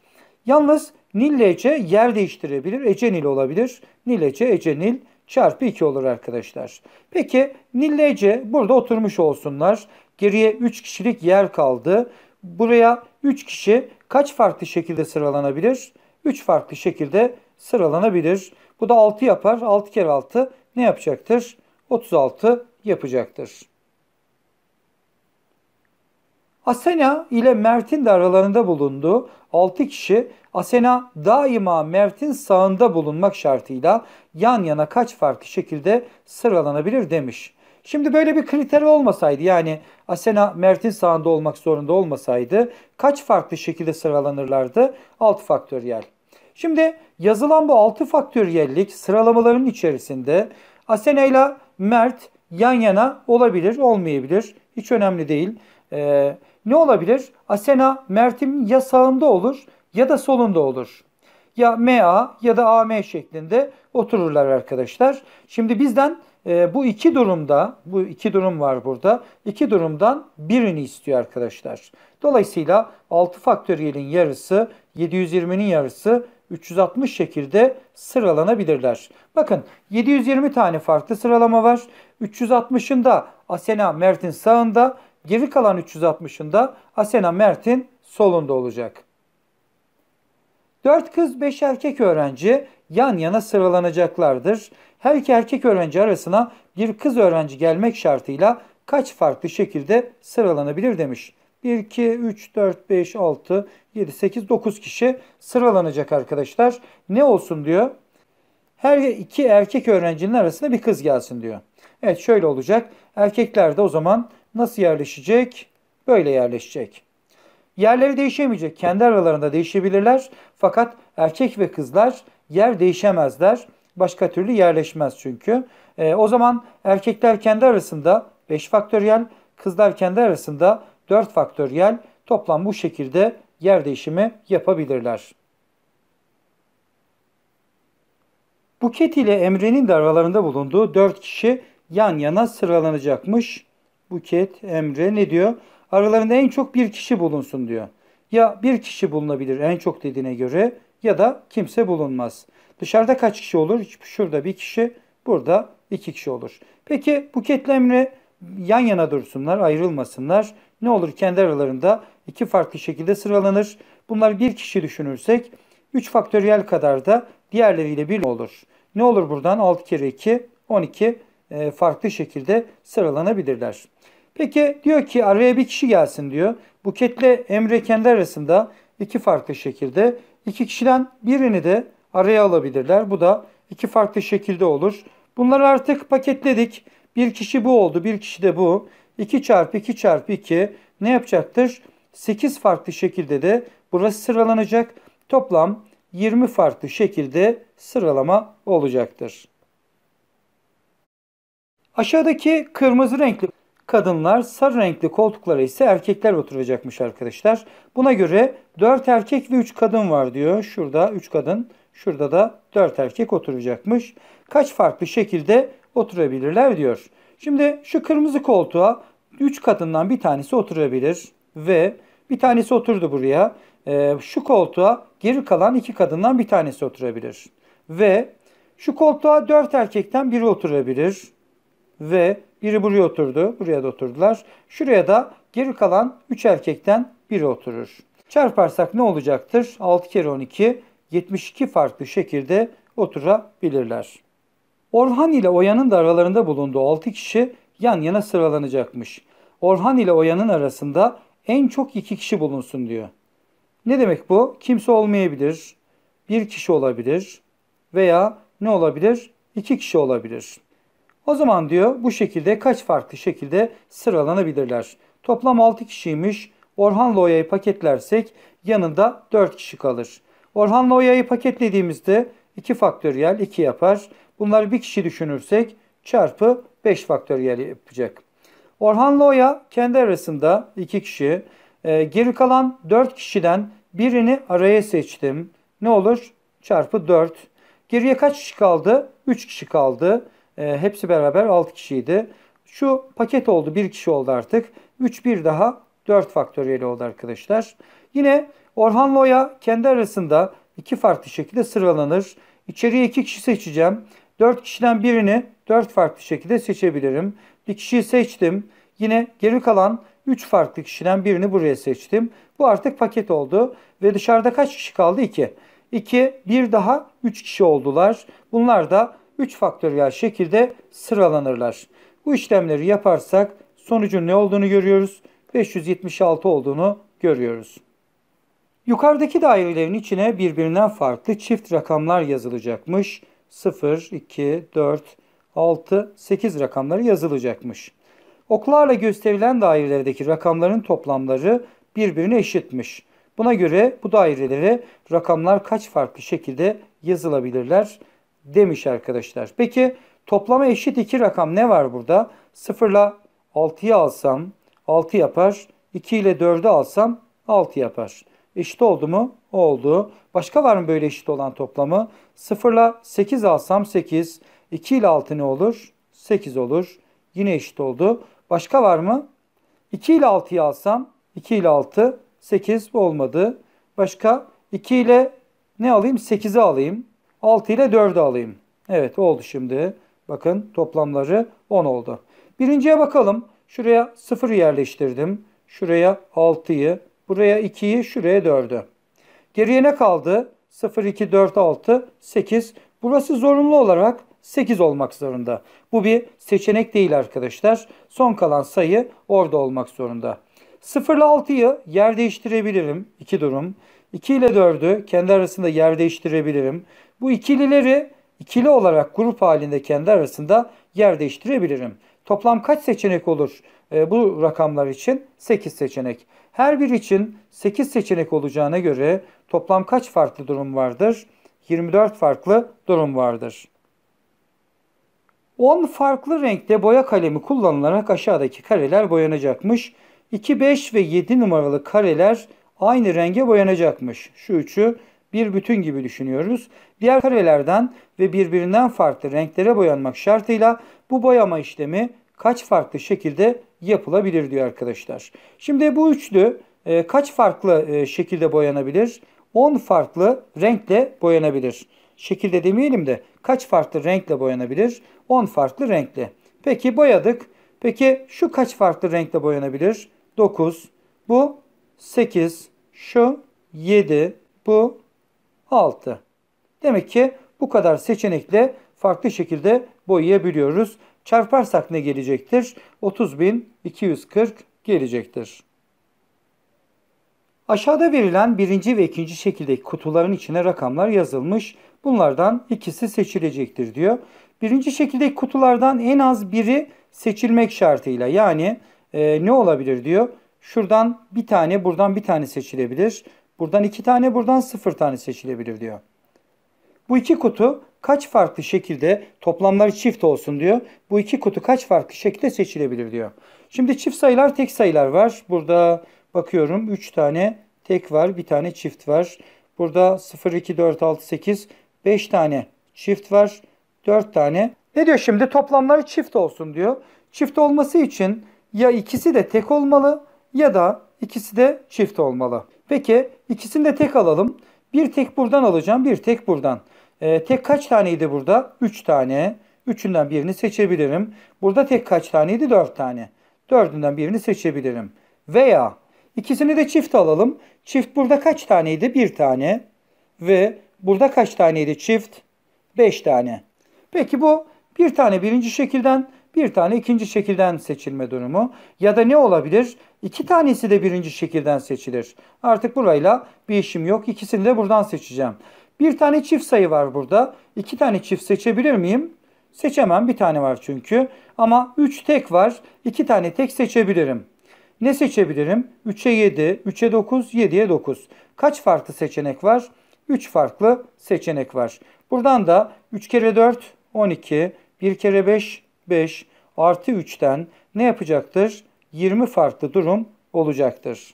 Speaker 1: Yalnız Nilleyce yer değiştirebilir. Ecenil olabilir. Nilleyce Ecenil çarpı 2 olur arkadaşlar. Peki Nilleyce burada oturmuş olsunlar. Geriye 3 kişilik yer kaldı. Buraya 3 kişi kaç farklı şekilde sıralanabilir? 3 farklı şekilde sıralanabilir. Bu da 6 yapar. 6 kere 6 ne yapacaktır? 36 yapacaktır. Asena ile Mert'in de aralarında bulunduğu 6 kişi Asena daima Mert'in sağında bulunmak şartıyla yan yana kaç farklı şekilde sıralanabilir demiş. Şimdi böyle bir kriter olmasaydı yani Asena Mert'in sağında olmak zorunda olmasaydı kaç farklı şekilde sıralanırlardı? 6 faktöriyel. Şimdi yazılan bu 6 faktöriyellik sıralamaların içerisinde Asena ile Mert yan yana olabilir, olmayabilir. Hiç önemli değil. Ee, ne olabilir? Asena Mert'in ya sağında olur ya da solunda olur. Ya MA ya da AM şeklinde otururlar arkadaşlar. Şimdi bizden e, bu iki durumda, bu iki durum var burada. İki durumdan birini istiyor arkadaşlar. Dolayısıyla 6 faktöriyelin yarısı, 720'nin yarısı 360 şekilde sıralanabilirler. Bakın 720 tane farklı sıralama var. 360'ında Asena Mert'in sağında, geri kalan 360'ında Asena Mert'in solunda olacak. 4 kız 5 erkek öğrenci yan yana sıralanacaklardır. Her iki erkek öğrenci arasına bir kız öğrenci gelmek şartıyla kaç farklı şekilde sıralanabilir demiş. 1, 2, 3, 4, 5, 6, 7, 8, 9 kişi sıralanacak arkadaşlar. Ne olsun diyor. Her iki erkek öğrencinin arasında bir kız gelsin diyor. Evet şöyle olacak. Erkekler de o zaman nasıl yerleşecek? Böyle yerleşecek. Yerleri değişemeyecek. Kendi aralarında değişebilirler. Fakat erkek ve kızlar yer değişemezler. Başka türlü yerleşmez çünkü. E, o zaman erkekler kendi arasında 5 faktöriyel, kızlar kendi arasında 4 faktöriyel toplam bu şekilde yer değişimi yapabilirler. Buket ile Emre'nin de aralarında bulunduğu 4 kişi yan yana sıralanacakmış. Buket, Emre ne diyor? Aralarında en çok bir kişi bulunsun diyor. Ya bir kişi bulunabilir en çok dediğine göre ya da kimse bulunmaz. Dışarıda kaç kişi olur? Şurada bir kişi, burada iki kişi olur. Peki Buket ile Emre yan yana dursunlar, ayrılmasınlar ne olur kendi aralarında iki farklı şekilde sıralanır. Bunlar bir kişi düşünürsek 3 faktöriyel kadar da diğerleriyle bir olur. Ne olur buradan 6 kere 2 12 e, farklı şekilde sıralanabilirler. Peki diyor ki araya bir kişi gelsin diyor. Buketle Emre kendi arasında iki farklı şekilde iki kişiden birini de araya alabilirler. Bu da iki farklı şekilde olur. Bunları artık paketledik. Bir kişi bu oldu, bir kişi de bu. 2 çarpı 2 çarpı 2 ne yapacaktır? 8 farklı şekilde de burası sıralanacak. Toplam 20 farklı şekilde sıralama olacaktır. Aşağıdaki kırmızı renkli kadınlar, sarı renkli koltuklara ise erkekler oturacakmış arkadaşlar. Buna göre 4 erkek ve 3 kadın var diyor. Şurada 3 kadın, şurada da 4 erkek oturacakmış. Kaç farklı şekilde oturabilirler diyor. Şimdi şu kırmızı koltuğa 3 kadından bir tanesi oturabilir ve bir tanesi oturdu buraya. E, şu koltuğa geri kalan iki kadından bir tanesi oturabilir. Ve şu koltuğa 4 erkekten biri oturabilir. Ve biri buraya oturdu. Buraya da oturdular. Şuraya da geri kalan 3 erkekten biri oturur. Çarparsak ne olacaktır? 6 kere 12 72 farklı şekilde oturabilirler. Orhan ile Oya'nın da aralarında bulunduğu 6 kişi yan yana sıralanacakmış. Orhan ile Oya'nın arasında en çok 2 kişi bulunsun diyor. Ne demek bu? Kimse olmayabilir, bir kişi olabilir veya ne olabilir? İki kişi olabilir. O zaman diyor bu şekilde kaç farklı şekilde sıralanabilirler. Toplam 6 kişiymiş. Orhan ile Oya'yı paketlersek yanında 4 kişi kalır. Orhan ile Oya'yı paketlediğimizde 2 faktöriyel 2 yapar. Bunları bir kişi düşünürsek çarpı 5 faktöriyel yapacak. Orhan Loya kendi arasında 2 kişi. E, geri kalan 4 kişiden birini araya seçtim. Ne olur? Çarpı 4. Geriye kaç kişi kaldı? 3 kişi kaldı. E, hepsi beraber 6 kişiydi. Şu paket oldu. 1 kişi oldu artık. 3 bir daha 4 faktöriyeli oldu arkadaşlar. Yine Orhan Loya kendi arasında iki farklı şekilde sıralanır. İçeriye iki kişi seçeceğim. 4 kişiden birini 4 farklı şekilde seçebilirim. Bir kişiyi seçtim. Yine geri kalan 3 farklı kişiden birini buraya seçtim. Bu artık paket oldu. Ve dışarıda kaç kişi kaldı? 2. 2, bir daha 3 kişi oldular. Bunlar da 3 faktöriyel şekilde sıralanırlar. Bu işlemleri yaparsak sonucun ne olduğunu görüyoruz. 576 olduğunu görüyoruz. Yukarıdaki dairelerin içine birbirinden farklı çift rakamlar yazılacakmış. 0, 2, 4, 6, 8 rakamları yazılacakmış. Oklarla gösterilen dairelerdeki rakamların toplamları birbirine eşitmiş. Buna göre bu dairelere rakamlar kaç farklı şekilde yazılabilirler demiş arkadaşlar. Peki toplama eşit iki rakam ne var burada? 0 ile 6'yı alsam 6 yapar. 2 ile 4'ü alsam 6 yapar. Eşit oldu mu? Oldu. Başka var mı böyle eşit olan toplamı? 0 ile 8 alsam 8. 2 ile 6 ne olur? 8 olur. Yine eşit oldu. Başka var mı? 2 ile 6'yı alsam 2 ile 6 8 bu olmadı. Başka 2 ile ne alayım? 8'i alayım. 6 ile 4'ü alayım. Evet oldu şimdi. Bakın toplamları 10 oldu. Birinciye bakalım. Şuraya 0 yerleştirdim. Şuraya 6'yı, Buraya 2'yi, şuraya 4'ü. Geriye ne kaldı? 0, 2, 4, 6, 8. Burası zorunlu olarak 8 olmak zorunda. Bu bir seçenek değil arkadaşlar. Son kalan sayı orada olmak zorunda. 0 ile 6'yı yer değiştirebilirim. 2 durum. 2 ile 4'ü kendi arasında yer değiştirebilirim. Bu ikilileri ikili olarak grup halinde kendi arasında yer değiştirebilirim. Toplam kaç seçenek olur e, bu rakamlar için? 8 seçenek. Her bir için 8 seçenek olacağına göre toplam kaç farklı durum vardır? 24 farklı durum vardır. 10 farklı renkte boya kalemi kullanılarak aşağıdaki kareler boyanacakmış. 2, 5 ve 7 numaralı kareler aynı renge boyanacakmış. Şu üçü bir bütün gibi düşünüyoruz. Diğer karelerden ve birbirinden farklı renklere boyanmak şartıyla bu boyama işlemi kaç farklı şekilde yapılabilir diyor arkadaşlar. Şimdi bu üçlü e, kaç farklı e, şekilde boyanabilir? 10 farklı renkle boyanabilir. Şekilde demeyelim de kaç farklı renkle boyanabilir? 10 farklı renkle. Peki boyadık. Peki şu kaç farklı renkle boyanabilir? 9. Bu 8. Şu 7. Bu 6. Demek ki bu kadar seçenekle farklı şekilde boyayabiliyoruz. Çarparsak ne gelecektir? 30.240 gelecektir. Aşağıda verilen birinci ve ikinci şekildeki kutuların içine rakamlar yazılmış. Bunlardan ikisi seçilecektir diyor. Birinci şekildeki kutulardan en az biri seçilmek şartıyla. Yani e, ne olabilir diyor. Şuradan bir tane, buradan bir tane seçilebilir. Buradan iki tane, buradan sıfır tane seçilebilir diyor. Bu iki kutu kaç farklı şekilde toplamları çift olsun diyor. Bu iki kutu kaç farklı şekilde seçilebilir diyor. Şimdi çift sayılar tek sayılar var. Burada bakıyorum 3 tane tek var bir tane çift var. Burada 0, 2, 4, 6, 8 5 tane çift var 4 tane. Ne diyor şimdi toplamları çift olsun diyor. Çift olması için ya ikisi de tek olmalı ya da ikisi de çift olmalı. Peki ikisini de tek alalım. Bir tek buradan alacağım bir tek buradan. E, tek kaç taneydi burada? 3 Üç tane. Üçünden birini seçebilirim. Burada tek kaç taneydi? 4 tane. Dördünden birini seçebilirim. Veya ikisini de çift alalım. Çift burada kaç taneydi? 1 tane. Ve burada kaç taneydi çift? 5 tane. Peki bu bir tane birinci şekilden bir tane ikinci şekilden seçilme durumu ya da ne olabilir? İki tanesi de birinci şekilden seçilir. Artık burayla bir işim yok. İkisini de buradan seçeceğim. Bir tane çift sayı var burada. İki tane çift seçebilir miyim? Seçemem. Bir tane var çünkü. Ama 3 tek var. 2 tane tek seçebilirim. Ne seçebilirim? 3'e 7, 3'e 9, 7'ye 9. Kaç farklı seçenek var? 3 farklı seçenek var. Buradan da 3 kere 4, 12, 1 kere 5, 5 artı 3'ten ne yapacaktır? 20 farklı durum olacaktır.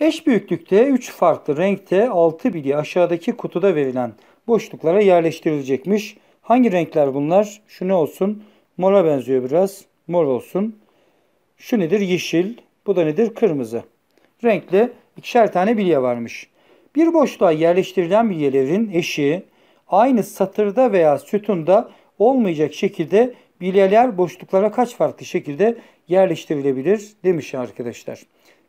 Speaker 1: Eş büyüklükte 3 farklı renkte 6 bilye aşağıdaki kutuda verilen boşluklara yerleştirilecekmiş. Hangi renkler bunlar? Şu ne olsun? Mora benziyor biraz. Mor olsun. Şu nedir? Yeşil. Bu da nedir? Kırmızı. Renkli ikişer tane bilye varmış. Bir boşluğa yerleştirilen bilyelerin eşi aynı satırda veya sütunda olmayacak şekilde bilyeler boşluklara kaç farklı şekilde yerleştirilebilir demiş arkadaşlar.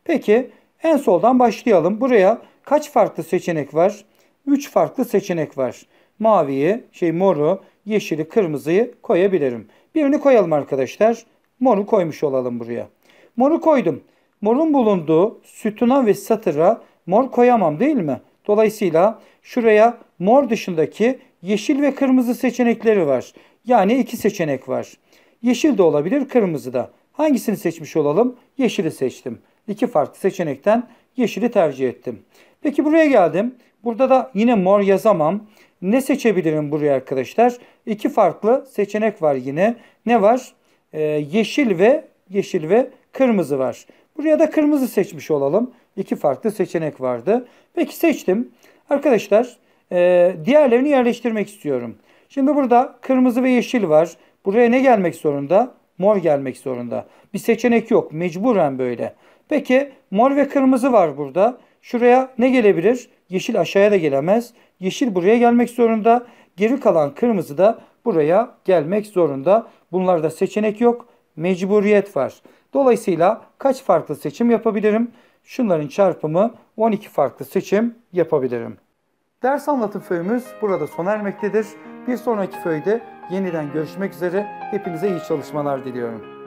Speaker 1: Peki en soldan başlayalım. Buraya kaç farklı seçenek var? 3 farklı seçenek var. Maviyi, şey moru, yeşili, kırmızıyı koyabilirim. Birini koyalım arkadaşlar. Moru koymuş olalım buraya. Moru koydum. Morun bulunduğu sütuna ve satıra mor koyamam değil mi? Dolayısıyla şuraya mor dışındaki yeşil ve kırmızı seçenekleri var. Yani iki seçenek var. Yeşil de olabilir, kırmızı da. Hangisini seçmiş olalım? Yeşili seçtim iki farklı seçenekten yeşili tercih ettim. Peki buraya geldim. Burada da yine mor yazamam. Ne seçebilirim buraya arkadaşlar? İki farklı seçenek var yine. Ne var? Ee, yeşil ve yeşil ve kırmızı var. Buraya da kırmızı seçmiş olalım. İki farklı seçenek vardı. Peki seçtim. Arkadaşlar e, diğerlerini yerleştirmek istiyorum. Şimdi burada kırmızı ve yeşil var. Buraya ne gelmek zorunda? Mor gelmek zorunda. Bir seçenek yok. Mecburen böyle. Peki mor ve kırmızı var burada. Şuraya ne gelebilir? Yeşil aşağıya da gelemez. Yeşil buraya gelmek zorunda. Geri kalan kırmızı da buraya gelmek zorunda. Bunlarda seçenek yok. Mecburiyet var. Dolayısıyla kaç farklı seçim yapabilirim? Şunların çarpımı 12 farklı seçim yapabilirim. Ders anlatım föyümüz burada sona ermektedir. Bir sonraki föyde yeniden görüşmek üzere. Hepinize iyi çalışmalar diliyorum.